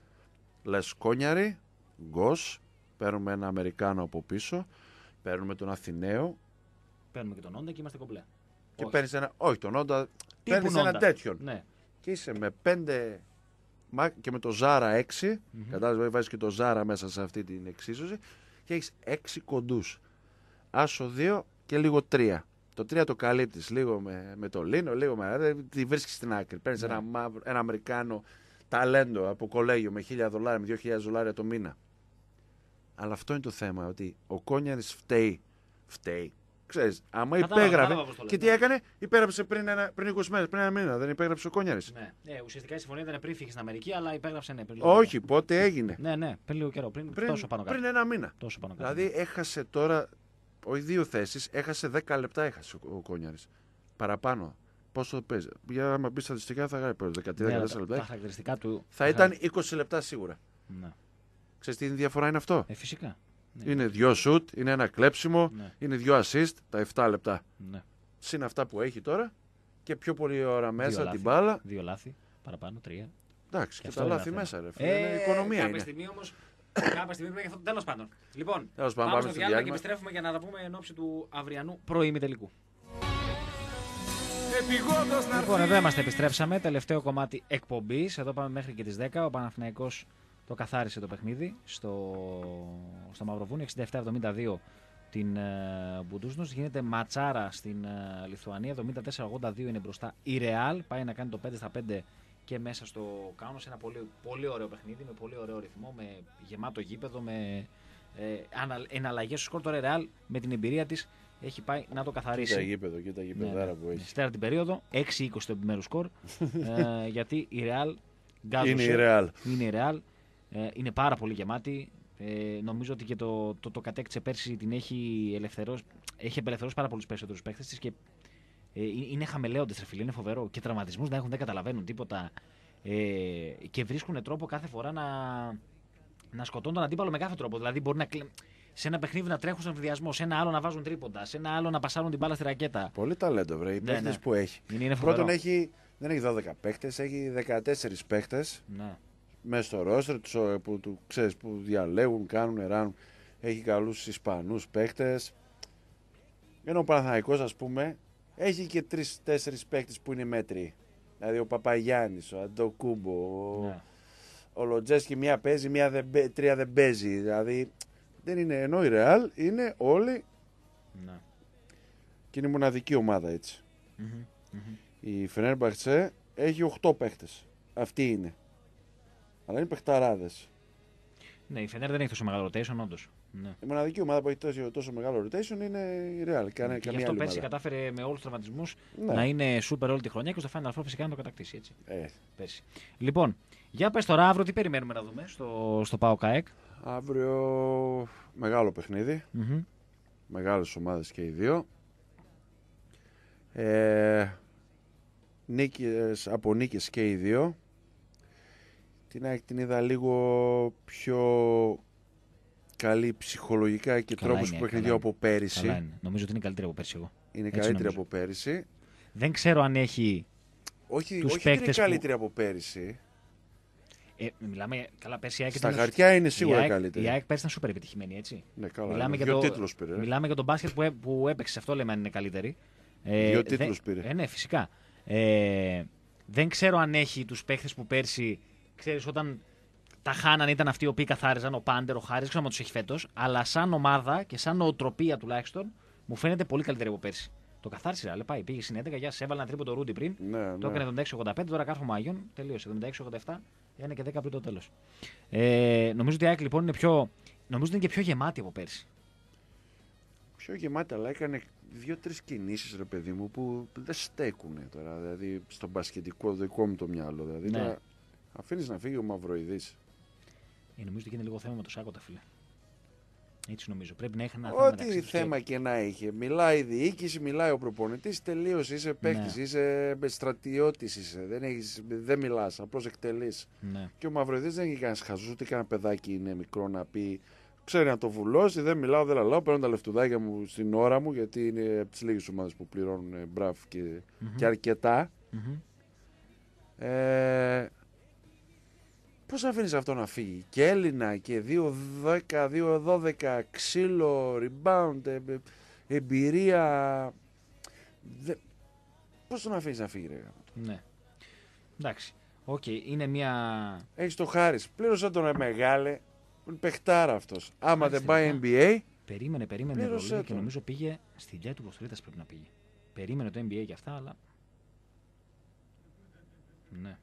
Λε κόνιαρι, γκος, παίρνουμε ένα Αμερικάνο από πίσω, παίρνουμε τον Αθηναίο. Παίρνουμε και τον Όντα και είμαστε κομπλέ. Και παίρνεις ένα. Όχι, τον Όντα. Παίρνεις ένα τέτοιον. Ναι. Και είσαι με πέντε. Και με το Ζάρα έξι, Mm-hmm. Κατάλαβες, δηλαδή βάζεις και το Ζάρα μέσα σε αυτή την εξίσωση. Και έχεις έξι κοντούς. Άσο δύο και λίγο τρία. Το τρία το καλύπτεις λίγο με, με το Λίνο, λίγο με. Δηλαδή τη βρίσκεις στην άκρη. Παίρνεις ναι. ένα, ένα Αμερικάνο ταλέντο από κολέγιο με 1000 δολάρια, με 2000 δολάρια το μήνα. Αλλά αυτό είναι το θέμα. Ότι ο Κόνιαρης φταίει. Φταίει. Ξέρεις, άμα κατά, υπέγραφε. και τι έκανε, υπέγραψε πριν, ένα, πριν 20 μέρες, πριν ένα μήνα. Δεν υπέγραψε ο Κόνιαρης. Ναι. ναι, ουσιαστικά η συμφωνία ήταν πριν φύγεις στην Αμερική, αλλά υπέγραψε ναι, πριν Όχι, καιρό. πότε έγινε. Ναι, ναι, πριν λίγο καιρό. Πριν, πριν τόσο πάνω Πριν ένα μήνα. Τόσο πάνω Δηλαδή ναι. έχασε τώρα, όχι δύο θέσεις, έχασε 10 λεπτά έχασε ο, ο Κόνιαρης. Παραπάνω. Πόσο παίζει. Για να μπει στατιστικά θα γράψει 13-14 ναι, λεπτά. Τα χαρακτηριστικά του. Θα ήταν 20 λεπτά σίγουρα. Ναι. Ξέρετε τι διαφορά είναι αυτό. Ε, φυσικά. Ναι. Είναι δύο σουτ, είναι ένα κλέψιμο, ναι. είναι δύο assist τα 7 λεπτά. Ναι. Συν αυτά που έχει τώρα και πιο πολύ ώρα μέσα δύο την λάθη, μπάλα. Δύο λάθη, παραπάνω, τρία. Εντάξει, και, και τα λάθη μέσα, ρε Ε, είναι οικονομία. Κάποια στιγμή όμως. Κάποια στιγμή πήγε αυτό. Τέλος πάντων. Λοιπόν, πάντων, πάμε, πάμε στο διάλειμμα και επιστρέφουμε για να τα πούμε εν ώψη του αυριανού πρωιμητελικού. Λοιπόν, εδώ είμαστε, επιστρέψαμε. Τελευταίο κομμάτι εκπομπής. Εδώ πάμε μέχρι και τις 10. Ο Παναθηναϊκός το καθάρισε το παιχνίδι στο, στο Μαυροβούνιο 67-72 την ε, Γίνεται ματσάρα στην ε, Λιθουανία. 74-82 είναι μπροστά η Ρεάλ. Πάει να κάνει το 5 στα 5 και μέσα στο Σε Ένα πολύ, πολύ ωραίο παιχνίδι με πολύ ωραίο ρυθμό, με γεμάτο γήπεδο, με ε, εναλλαγέ στο σκορ. Τώρα η Ρεάλ με την εμπειρία της έχει πάει να το καθαρίσει. Κοίτα γήπεδο, κοίτα γήπεδάρα ναι, που ναι. έχει. Στέρα την περίοδο, 6-20 το επιμέρους σκορ. *laughs* ε, γιατί η Ρεάλ είναι η Ρεάλ. Είναι η Ρεάλ ε, είναι πάρα πολύ γεμάτη. Ε, νομίζω ότι και το, το, το κατέκτησε πέρσι την έχει ελευθερώσει, έχει απελευθερώσει πάρα πολλούς περισσότερους παίχτε της και ε, είναι χαμελέοντε, τρεφιλί. είναι φοβερό. Και τραυματισμούς να έχουν, δεν καταλαβαίνουν τίποτα. Ε, και βρίσκουν τρόπο κάθε φορά να, να σκοτώνουν τον αντίπαλο με κάθε τρόπο. Δηλαδή, μπορεί να, σε ένα παιχνίδι να τρέχουν στον βιασμό, σε ένα άλλο να βάζουν τρίποντα, σε ένα άλλο να πασάρουν την μπάλα στη ρακέτα. Πολύ ταλέντο, βρε. Οι ναι, παίχτε ναι. που έχει. Είναι, είναι Πρώτον, έχει, δεν έχει 12 παίχτε, έχει 14 παίχτε. Ναι μέσα στο ρόστερ που, του, ξέρεις, που διαλέγουν, κάνουν, ράνουν. Έχει καλούς Ισπανούς παίκτες. Ενώ ο Παναθηναϊκός ας πούμε έχει και τρεις-τέσσερις παίκτες που είναι μέτροι. Δηλαδή ο Παπαγιάννης, ο Αντοκούμπο, ο, ναι. ο Λοντζέσκι μία παίζει, μία δεν, τρία δεν παίζει. Δηλαδή δεν είναι, ενώ η Ρεάλ είναι όλοι ναι. και είναι η μοναδική ομάδα έτσι. Η Φενέρμπαχτσε έχει οχτώ παίκτες. Αυτή είναι. Αλλά είναι παιχταράδες. Ναι, η Φενέρ δεν έχει τόσο μεγάλο rotation, όντως. Ναι. Η μοναδική ομάδα που έχει τόσο, τόσο μεγάλο rotation είναι η Real. και γι' αυτό πέρσι κατάφερε με όλους τους τραυματισμούς ναι. να είναι super όλη τη χρονιά και στο Final Four φυσικά να το κατακτήσει. Έτσι. Ε. Πέρσι. Λοιπόν, για πες τώρα αύριο τι περιμένουμε να δούμε στο, στο Πάο ΚΑΕΚ. Αύριο μεγάλο παιχνίδι. Mm-hmm. Μεγάλες ομάδες και οι δύο. Ε, νίκες, από νίκες και οι δύο την ΑΕΚ την είδα λίγο πιο καλή ψυχολογικά και τρόπο που έχει δει από πέρυσι. Νομίζω ότι είναι καλύτερη από πέρυσι εγώ. Είναι Έτσι καλύτερη νομίζω. από πέρυσι. Δεν ξέρω αν έχει. Όχι, τους όχι είναι καλύτερη που... από πέρυσι. Ε, μιλάμε καλά πέρσι. ΑΕΚ Στα χαρτιά είναι σίγουρα η ΑΕΚ, καλύτερη. Η ΑΕΚ πέρσι ήταν σούπερ επιτυχημένη, έτσι. Ναι, καλά. Μιλάμε, ναι. για, το, πήρε. μιλάμε για τον μπάσκετ που, έ, ε- που έπαιξε. Αυτό λέμε αν είναι καλύτερη. Ε, Δύο τίτλους πήρε. Ε, ναι, φυσικά. Ε, δεν ξέρω αν έχει τους παίχτε που πέρσι ξέρεις, όταν τα χάναν ήταν αυτοί οι οποίοι καθάριζαν, ο Πάντερ, ο Χάρης, ξέρω αν τους έχει φέτος, αλλά σαν ομάδα και σαν νοοτροπία τουλάχιστον μου φαίνεται πολύ καλύτερη από πέρσι. Το καθάρισε, αλλά πάει. Πήγε στην 11, για σε έβαλε ένα τρίπο το Ρούντι πριν. Ναι, το έκανε 76-85, ναι. τώρα κάθομαι αγιον τελειωσε Τελείωσε. 76-87, ένα και 10 πριν το τέλος. Ε, νομίζω ότι η ΑΕΚ λοιπόν είναι πιο. Νομίζω είναι και πιο γεμάτη από πέρσι. Πιο γεμάτη, αλλά έκανε δύο-τρει κινήσεις, ρε παιδί μου, που δεν στέκουν τώρα. Δηλαδή, στον πασχετικό δικό μου το μυαλό. Δηλαδή, ναι. Αφήνεις να φύγει ο Μαυροειδής. Ε, νομίζω ότι είναι λίγο θέμα με το Σάκοτα, φίλε. Έτσι νομίζω. Πρέπει να έχει ένα θέμα. Ό,τι θέμα δηλαδή. και να είχε. Μιλάει η διοίκηση, μιλάει ο προπονητής. Τελείως Είσαι παίκτης, ναι. είσαι στρατιώτης. Δεν, έχεις, δεν μιλάς. Απλώς εκτελείς. Ναι. Και ο Μαυροειδής δεν έχει κανένα χαζούς, ούτε κανένα παιδάκι είναι μικρό να πει. Ξέρει να το βουλώσει, δεν μιλάω, δεν λαλάω. Παίρνω τα λεφτουδάκια μου στην ώρα μου, γιατί είναι από τις λίγες ομάδες που πληρώνουν μπραφ και, mm-hmm. και αρκετα mm-hmm. Ε, Πώς αφήνεις αυτό να φύγει. Και Έλληνα και 2-10, 2-12, ξύλο, rebound, ε, ε, εμπειρία. Δε... Πώς τον αφήνεις να φύγει, ρε. Ναι. Εντάξει. Οκ, είναι μια. Έχεις το χάρη. πλήρωσέ τον ε, μεγάλε. Πεχτάρα αυτός. Άμα δεν πάει NBA. Περίμενε, περίμενε πολύ και νομίζω πήγε στη δουλειά του Κοστολίτα πρέπει να πήγε. Περίμενε το NBA και αυτά, αλλά. Ναι.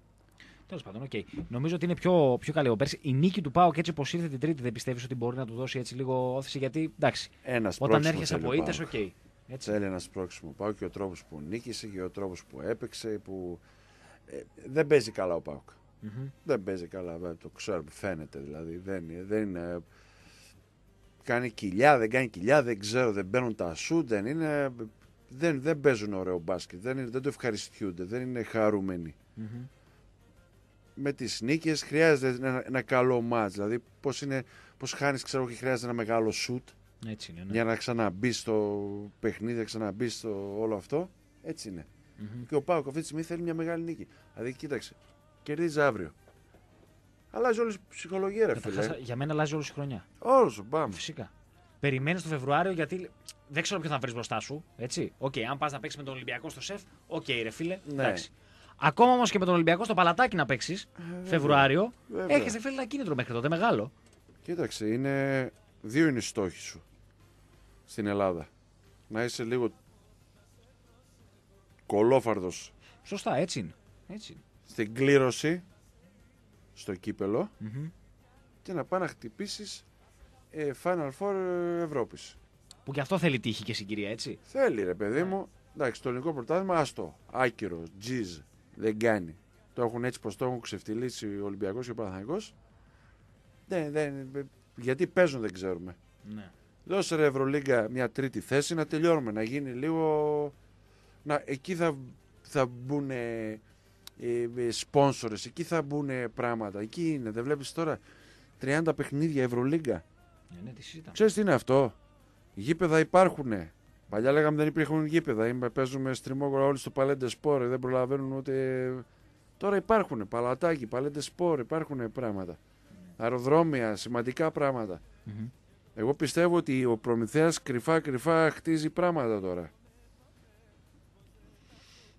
Τέλος πάντων, okay. νομίζω ότι είναι πιο, πιο καλή ο Πέρση. Η νίκη του και έτσι όπω ήρθε την Τρίτη δεν πιστεύεις ότι μπορεί να του δώσει έτσι λίγο όθηση γιατί εντάξει. Ένας όταν έρχεσαι από ήττε, οκ. Okay. Έτσι. Θέλει ένα πρόξιμο και ο τρόπος που νίκησε και ο τρόπος που έπαιξε. Που... Ε, δεν παίζει καλά ο Πάουκ. mm Mm-hmm. Δεν παίζει καλά, το ξέρω, φαίνεται δηλαδή. Δεν, δεν είναι. Κάνει κοιλιά, δεν κάνει κοιλιά, δεν ξέρω, δεν μπαίνουν τα σου, δεν είναι. Δεν, δεν παίζουν ωραίο μπάσκετ, δεν, είναι, δεν το ευχαριστιούνται, δεν είναι χαρούμενοι με τις νίκες χρειάζεται ένα, ένα καλό μάτς. Δηλαδή πώς είναι, πώς χάνεις ξέρω και χρειάζεται ένα μεγάλο σουτ Έτσι είναι, ναι. για να ξαναμπεί στο παιχνίδι, να ξαναμπεί στο όλο αυτό. Έτσι Και ο Πάοκ αυτή τη στιγμή θέλει μια μεγάλη νίκη. Δηλαδή κοίταξε, κερδίζει αύριο. Αλλάζει όλη η ψυχολογία, ρε φίλε. Για μένα αλλάζει όλη η χρονιά. Όλο πάμε. Φυσικά. Περιμένεις το Φεβρουάριο γιατί δεν ξέρω ποιο θα βρεις μπροστά σου. Έτσι. Οκ, okay, αν πας να παίξεις με τον Ολυμπιακό στο σεφ, οκ, okay, ρε φίλε. Ναι. Εντάξει. Ακόμα όμως και με τον Ολυμπιακό στο παλατάκι να παίξεις ε, Φεβρουάριο, έχεις φέρει ένα κίνητρο μέχρι τότε μεγάλο. Κοίταξε, είναι... δύο είναι οι στόχοι σου στην Ελλάδα. Να είσαι λίγο κολόφαρδος. Σωστά, έτσι είναι. Έτσι είναι. Στην κλήρωση, στο κυπελο και να πάει να χτυπήσεις ε, Final Four ε, Ευρώπης. Που και αυτό θέλει τύχη και συγκυρία, έτσι. Θέλει, ρε παιδί ναι. μου. Εντάξει, το ελληνικό πρωτάθλημα, άστο. Άκυρο, τζιζ, δεν κάνει. Το έχουν έτσι πως το έχουν ξεφτυλίσει ο Ολυμπιακός και ο Παναγενικό. Δεν, ναι, δεν, γιατί παίζουν δεν ξέρουμε. Ναι. Δώσε ρε Ευρωλίγκα μια τρίτη θέση να τελειώνουμε, να γίνει λίγο... Να, εκεί θα, θα μπουν ε, σπόνσορες, εκεί θα μπουν πράγματα. Εκεί είναι, δεν βλέπεις τώρα 30 παιχνίδια Ευρωλίγκα. Ναι, ναι, τι τι είναι αυτό. Γήπεδα υπάρχουν. Παλιά λέγαμε δεν υπήρχαν γήπεδα. Είμαι, παίζουμε στριμώγωρα όλοι στο παλέντε σπόρ. Δεν προλαβαίνουν ούτε. Τώρα υπάρχουν παλατάκι, παλέντε σπόρ, υπάρχουν πράγματα. Αεροδρόμια, σημαντικά Εγώ πιστεύω ότι ο προμηθεία κρυφα κρυφά-κρυφά χτίζει πράγματα τώρα.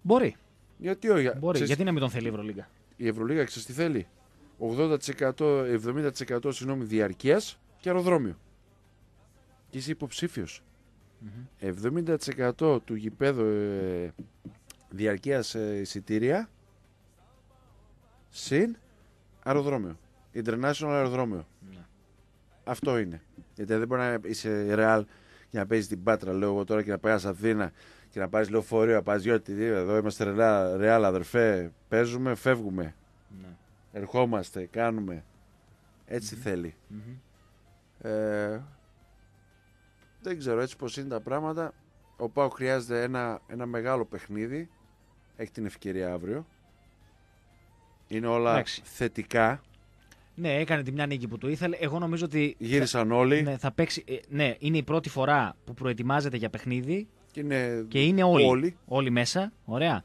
Μπορεί. Γιατί όχι. Μπορεί. Γιατί να μην τον θέλει η Ευρωλίγα. Η Ευρωλίγα ξέρεις τι θέλει. 80%, 70% συγγνώμη διαρκεια και αεροδρόμιο. Και είσαι υποψήφιος. 70% του γηπέδου ε, διαρκείας ε, εισιτήρια συν αεροδρόμιο. International αεροδρομιο ναι. Αυτό είναι. Γιατί δεν μπορεί να είσαι ρεάλ και να παίζεις την Πάτρα, λέω εγώ τώρα, και να πάει Αθήνα και να πάρεις λεωφορείο, να πας Εδώ είμαστε ρεάλ, ρεάλ, αδερφέ. Παίζουμε, φεύγουμε. Ναι. Ερχόμαστε, κάνουμε. θελει δεν ξέρω έτσι πως είναι τα πράγματα. Ο Πάο χρειάζεται ένα, ένα μεγάλο παιχνίδι. Έχει την ευκαιρία αύριο. Είναι όλα Εντάξει. θετικά. Ναι, έκανε τη μια νίκη που το ήθελε. Εγώ νομίζω ότι. Γύρισαν θα, όλοι. Ναι, θα παίξει, ε, ναι, είναι η πρώτη φορά που προετοιμάζεται για παιχνίδι. Και είναι, και είναι όλοι, όλοι. μέσα. Ωραία.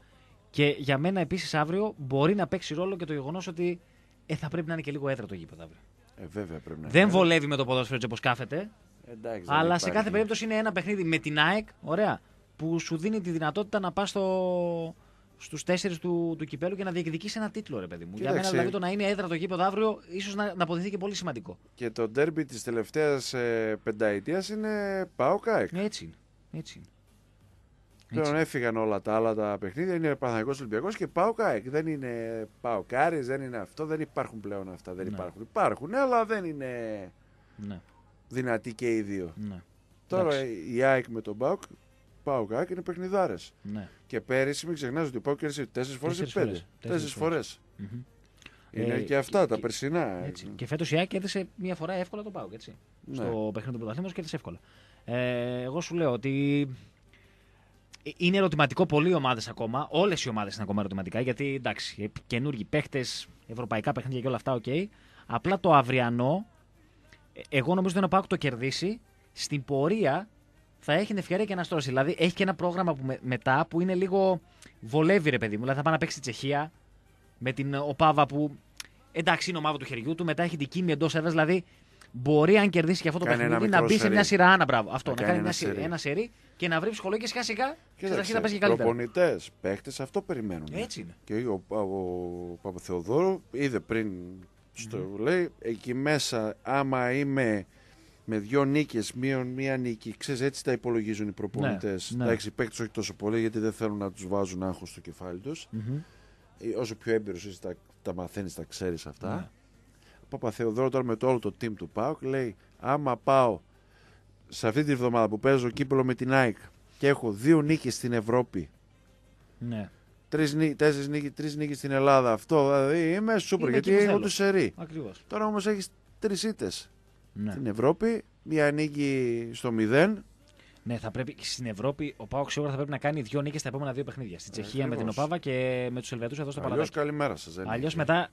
Και για μένα επίσης αύριο μπορεί να παίξει ρόλο και το γεγονός ότι ε, θα πρέπει να είναι και λίγο έδρα το γήπεδο αύριο. Ε, βέβαια πρέπει να Δεν βολεύει με το ποδόσφαιρο έτσι όπως κάθεται. Εντάξει, Αλλά σε κάθε περίπτωση είναι ένα παιχνίδι με την ΑΕΚ ωραία, που σου δίνει τη δυνατότητα να πας στο... στους τέσσερις του, του κυπέλου και να διεκδικήσει ένα τίτλο, ρε παιδί μου. Κοίταξε. Για μένα δηλαδή, το να είναι έδρα το γήπεδο αύριο ίσως να, να αποδειχθεί και πολύ σημαντικό. Και το ντέρμπι της τελευταίας ε, πενταετίας είναι πάω ΑΕΚ. Ναι, έτσι είναι. Έτσι είναι. Πλέον έφυγαν όλα τα άλλα τα παιχνίδια. Είναι Παναγικό Ολυμπιακός και πάω ΚΑΕΚ. Δεν είναι πάω Κάρι, δεν είναι αυτό. Δεν υπάρχουν πλέον αυτά. Δεν ναι. υπάρχουν. Υπάρχουν, αλλά δεν είναι. Ναι. Δυνατή και οι δύο. Ναι. Τώρα Εντάξει. η ΑΕΚ με τον Μπάουκ, πάω ΑΕΚ είναι παιχνιδάρες. Ναι. Και πέρυσι μην ξεχνάς ότι ο Πάουκ έρθει 4 φορέ ή 5. φορέ. Είναι ε, και αυτά και, τα περσινά. Έτσι. Και φέτος η ΑΕΚ κέρδισε μία φορά εύκολα τον Πάουκ. Έτσι. Ναι. Στο παιχνίδι του πρωταθλήματος κέρδισε εύκολα. Ε, εγώ σου λέω ότι είναι ερωτηματικό πολλοί ομάδες ακόμα. Όλες οι ομάδες είναι ακόμα ερωτηματικά. Γιατί εντάξει, καινούργοι παίχτε, ευρωπαϊκά παιχνίδια και όλα αυτά, οκ. Okay. Απλά το αυριανό εγώ νομίζω ότι αν ο το κερδίσει, στην πορεία θα έχει την ευκαιρία και να στρώσει. Δηλαδή έχει και ένα πρόγραμμα που μετά που είναι λίγο βολεύει ρε παιδί μου. Δηλαδή θα πάει να παίξει τη Τσεχία με την Οπάβα που εντάξει είναι ομάδα του χεριού του. Μετά έχει την Κίμη εντός έδρας. Δηλαδή μπορεί αν κερδίσει και αυτό το παιχνίδι να μπει σε μια σειρά άνα. Μπράβο, αυτό. Να, κάνει, κάνει ένα, ένα σερί και να βρει ψυχολόγια και σιγά σιγά να αρχή να παίζει και καλύτερα. Προπονητές, παίχτες, αυτό περιμένουν. Έτσι Και ο, ο, ο είδε πριν στο λέει, εκεί μέσα άμα είμαι με δύο νίκες, μείον μία νίκη. Ξέρεις, έτσι τα υπολογίζουν οι προπονητές. Ναι, Εντάξει, οι όχι τόσο πολύ γιατί δεν θέλουν να τους βάζουν άγχος στο κεφάλι τους. Ε, όσο πιο έμπειρος είσαι, τα, τα μαθαίνεις, τα ξέρεις αυτά. Ναι. Θεοδρό τώρα με το όλο το team του ΠΑΟΚ λέει: Άμα πάω σε αυτή τη βδομάδα που παίζω κύπελο με την ΑΕΚ και έχω δύο νίκες στην Ευρώπη. Ναι. Τέσσερι νίκε, τρεις νίκες στην Ελλάδα. Αυτό δηλαδή είμαι σούπερ γιατί έχω το σερί. Ακριβώς. Τώρα όμως έχεις τρεις ήττες ναι. στην Ευρώπη. Μια νίκη στο 0. Ναι, θα πρέπει στην Ευρώπη ο Πάο σίγουρα θα πρέπει να κάνει δύο νίκες στα επόμενα δύο παιχνίδια. Στην Τσεχία με την Οπάβα και με τους Ελβετούς εδώ στο Παλαιό. Αλλιώ καλημέρα σας. Αλλιώς μετά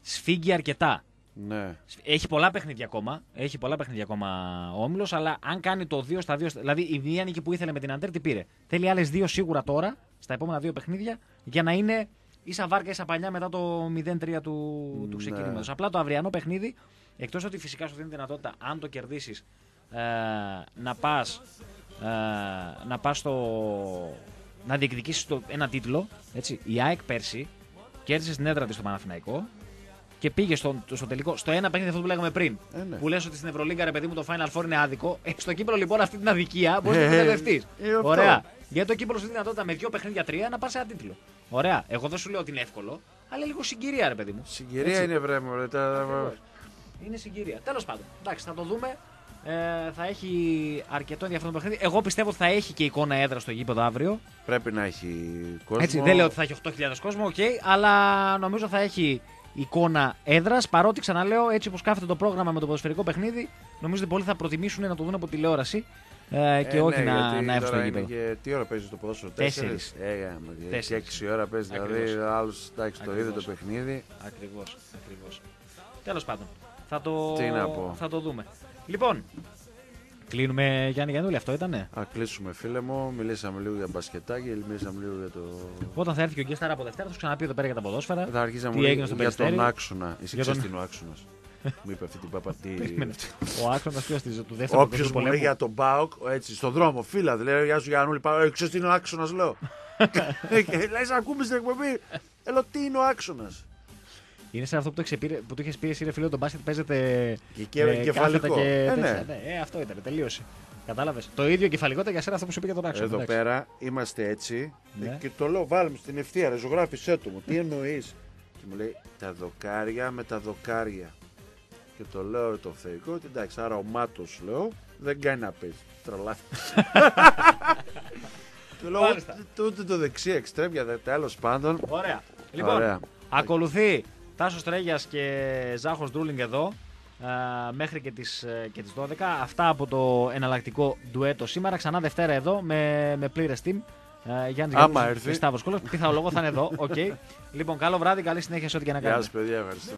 σφίγγει αρκετά. Ναι. Έχει πολλά παιχνίδια ακόμα. Έχει πολλά παιχνίδια ακόμα ο όμιλος, αλλά αν κάνει το 2 στα 2. Δηλαδή η μία νίκη που ήθελε με την Αντέρ την πήρε. Θέλει άλλες δύο σίγουρα τώρα στα επόμενα δύο παιχνίδια για να είναι ίσα βάρκα ίσα παλιά μετά το 0-3 του, του ναι. ξεκινήματος. Απλά το αυριανό παιχνίδι, εκτός ότι φυσικά σου δίνει δυνατότητα, αν το κερδίσεις, ε, να πας ε, να πας στο, να διεκδικήσεις ένα τίτλο. Έτσι. Η ΑΕΚ πέρσι κέρδισε την έδρα της στο Παναθηναϊκό και πήγε στο, στο τελικό, στο ένα παιχνίδι αυτό που λέγαμε πριν. Ε, ναι. Που λες ότι στην Ευρωλίγκα ρε παιδί μου το Final Four είναι άδικο. Ε, στο Κύπρο λοιπόν αυτή την αδικία μπορείς να ε, ε, εκμεταλλευτείς. Ε, Ωραία. Γιατί το Κύπρο δίνει δυνατότητα με δύο παιχνίδια τρία να πα σε τίτλο. Ωραία. Εγώ δεν σου λέω ότι είναι εύκολο, αλλά λίγο συγκυρία ρε παιδί μου. Συγκυρία Έτσι. είναι βρέμο. Είναι συγκυρία. Τέλος πάντων. Εντάξει, θα το δούμε. Ε, θα έχει αρκετό ενδιαφέρον παιχνίδι. Εγώ πιστεύω ότι θα έχει και εικόνα έδρα στο γήπεδο αύριο. Πρέπει να έχει κόσμο. Έτσι, δεν λέω ότι θα έχει 8.000 κόσμο, okay, αλλά νομίζω θα έχει εικόνα έδρας. Παρότι ξαναλέω, έτσι όπως κάθεται το πρόγραμμα με το ποδοσφαιρικό παιχνίδι, νομίζω ότι πολλοί θα προτιμήσουν να το δουν από τηλεόραση ε, και ε, όχι ναι, να, να έρθουν εκεί τι ώρα παίζει το ποδόσφαιρο, 4. 4. 6 ώρα παίζει. Δηλαδή, άλλο το είδε το παιχνίδι. Ακριβώς. Τέλος πάντων. Θα το, θα το δούμε. Λοιπόν, Κλείνουμε Γιάννη Γιάννη, αυτό ήτανε. Α, κλείσουμε φίλε μου. Μιλήσαμε λίγο για μπασκετάκι, μιλήσαμε λίγο για το. Όταν θα έρθει και ο Γκέσταρα από Δευτέρα, θα ξαναπεί εδώ πέρα για τα ποδόσφαιρα. Θα αρχίσαμε τι έγινε στο για τον άξονα. Εσύ τι είναι ο άξονας. *laughs* Μου είπε αυτή την παπατή. ο άξονας ποιος της του δεύτερου. Όποιος μου λέει για τον Μπάουκ, έτσι, στον δρόμο, φίλα, δηλαδή, Γεια σου Γιάννη, πάω. Ε, Ξέρεις τι είναι ο άξονας, λέω. Λε, *laughs* ακούμε στην εκπομπή. Ελώ τι είναι ο άξονας. Είναι σαν αυτό που το, που το είχες πει εσύ, ρε φίλε, το μπάσκετ παίζεται και ε, κεφαλικό. Και ε, ναι. ναι. Ε, αυτό ήταν, τελείωσε. Κατάλαβες. Το ίδιο κεφαλικό ήταν για σένα αυτό που σου πήγε τον άξονα. Εδώ πέρα είμαστε έτσι. Ναι. Ε, και το λέω, βάλουμε στην ευθεία, ρε, ζωγράφησέ του μου. Τι εννοείς. Και μου λέει τα δοκάρια με τα δοκάρια. Και το λέω το θεϊκό ότι εντάξει, άρα ο Μάτος λέω δεν κάνει να παίζει. Τρελάθηκε. *laughs* Του λέω ούτε το δεξί εξτρέμ για τέλος πάντων. Ωραία. Λοιπόν, Ωραία. ακολουθεί Τάσος Τρέγιας και Ζάχος Ντρούλινγκ εδώ. Ε, μέχρι και τις, ε, και τις 12 Αυτά από το εναλλακτικό ντουέτο Σήμερα ξανά Δευτέρα εδώ Με, με πλήρες team ε, Γιάννης Γιάννης και Σταύρος ο πιθαολόγο θα είναι εδώ. Okay. *laughs* λοιπόν, καλό βράδυ, καλή συνέχεια σε ό,τι και να κάνετε. Γεια σας παιδιά. Ευχαριστώ.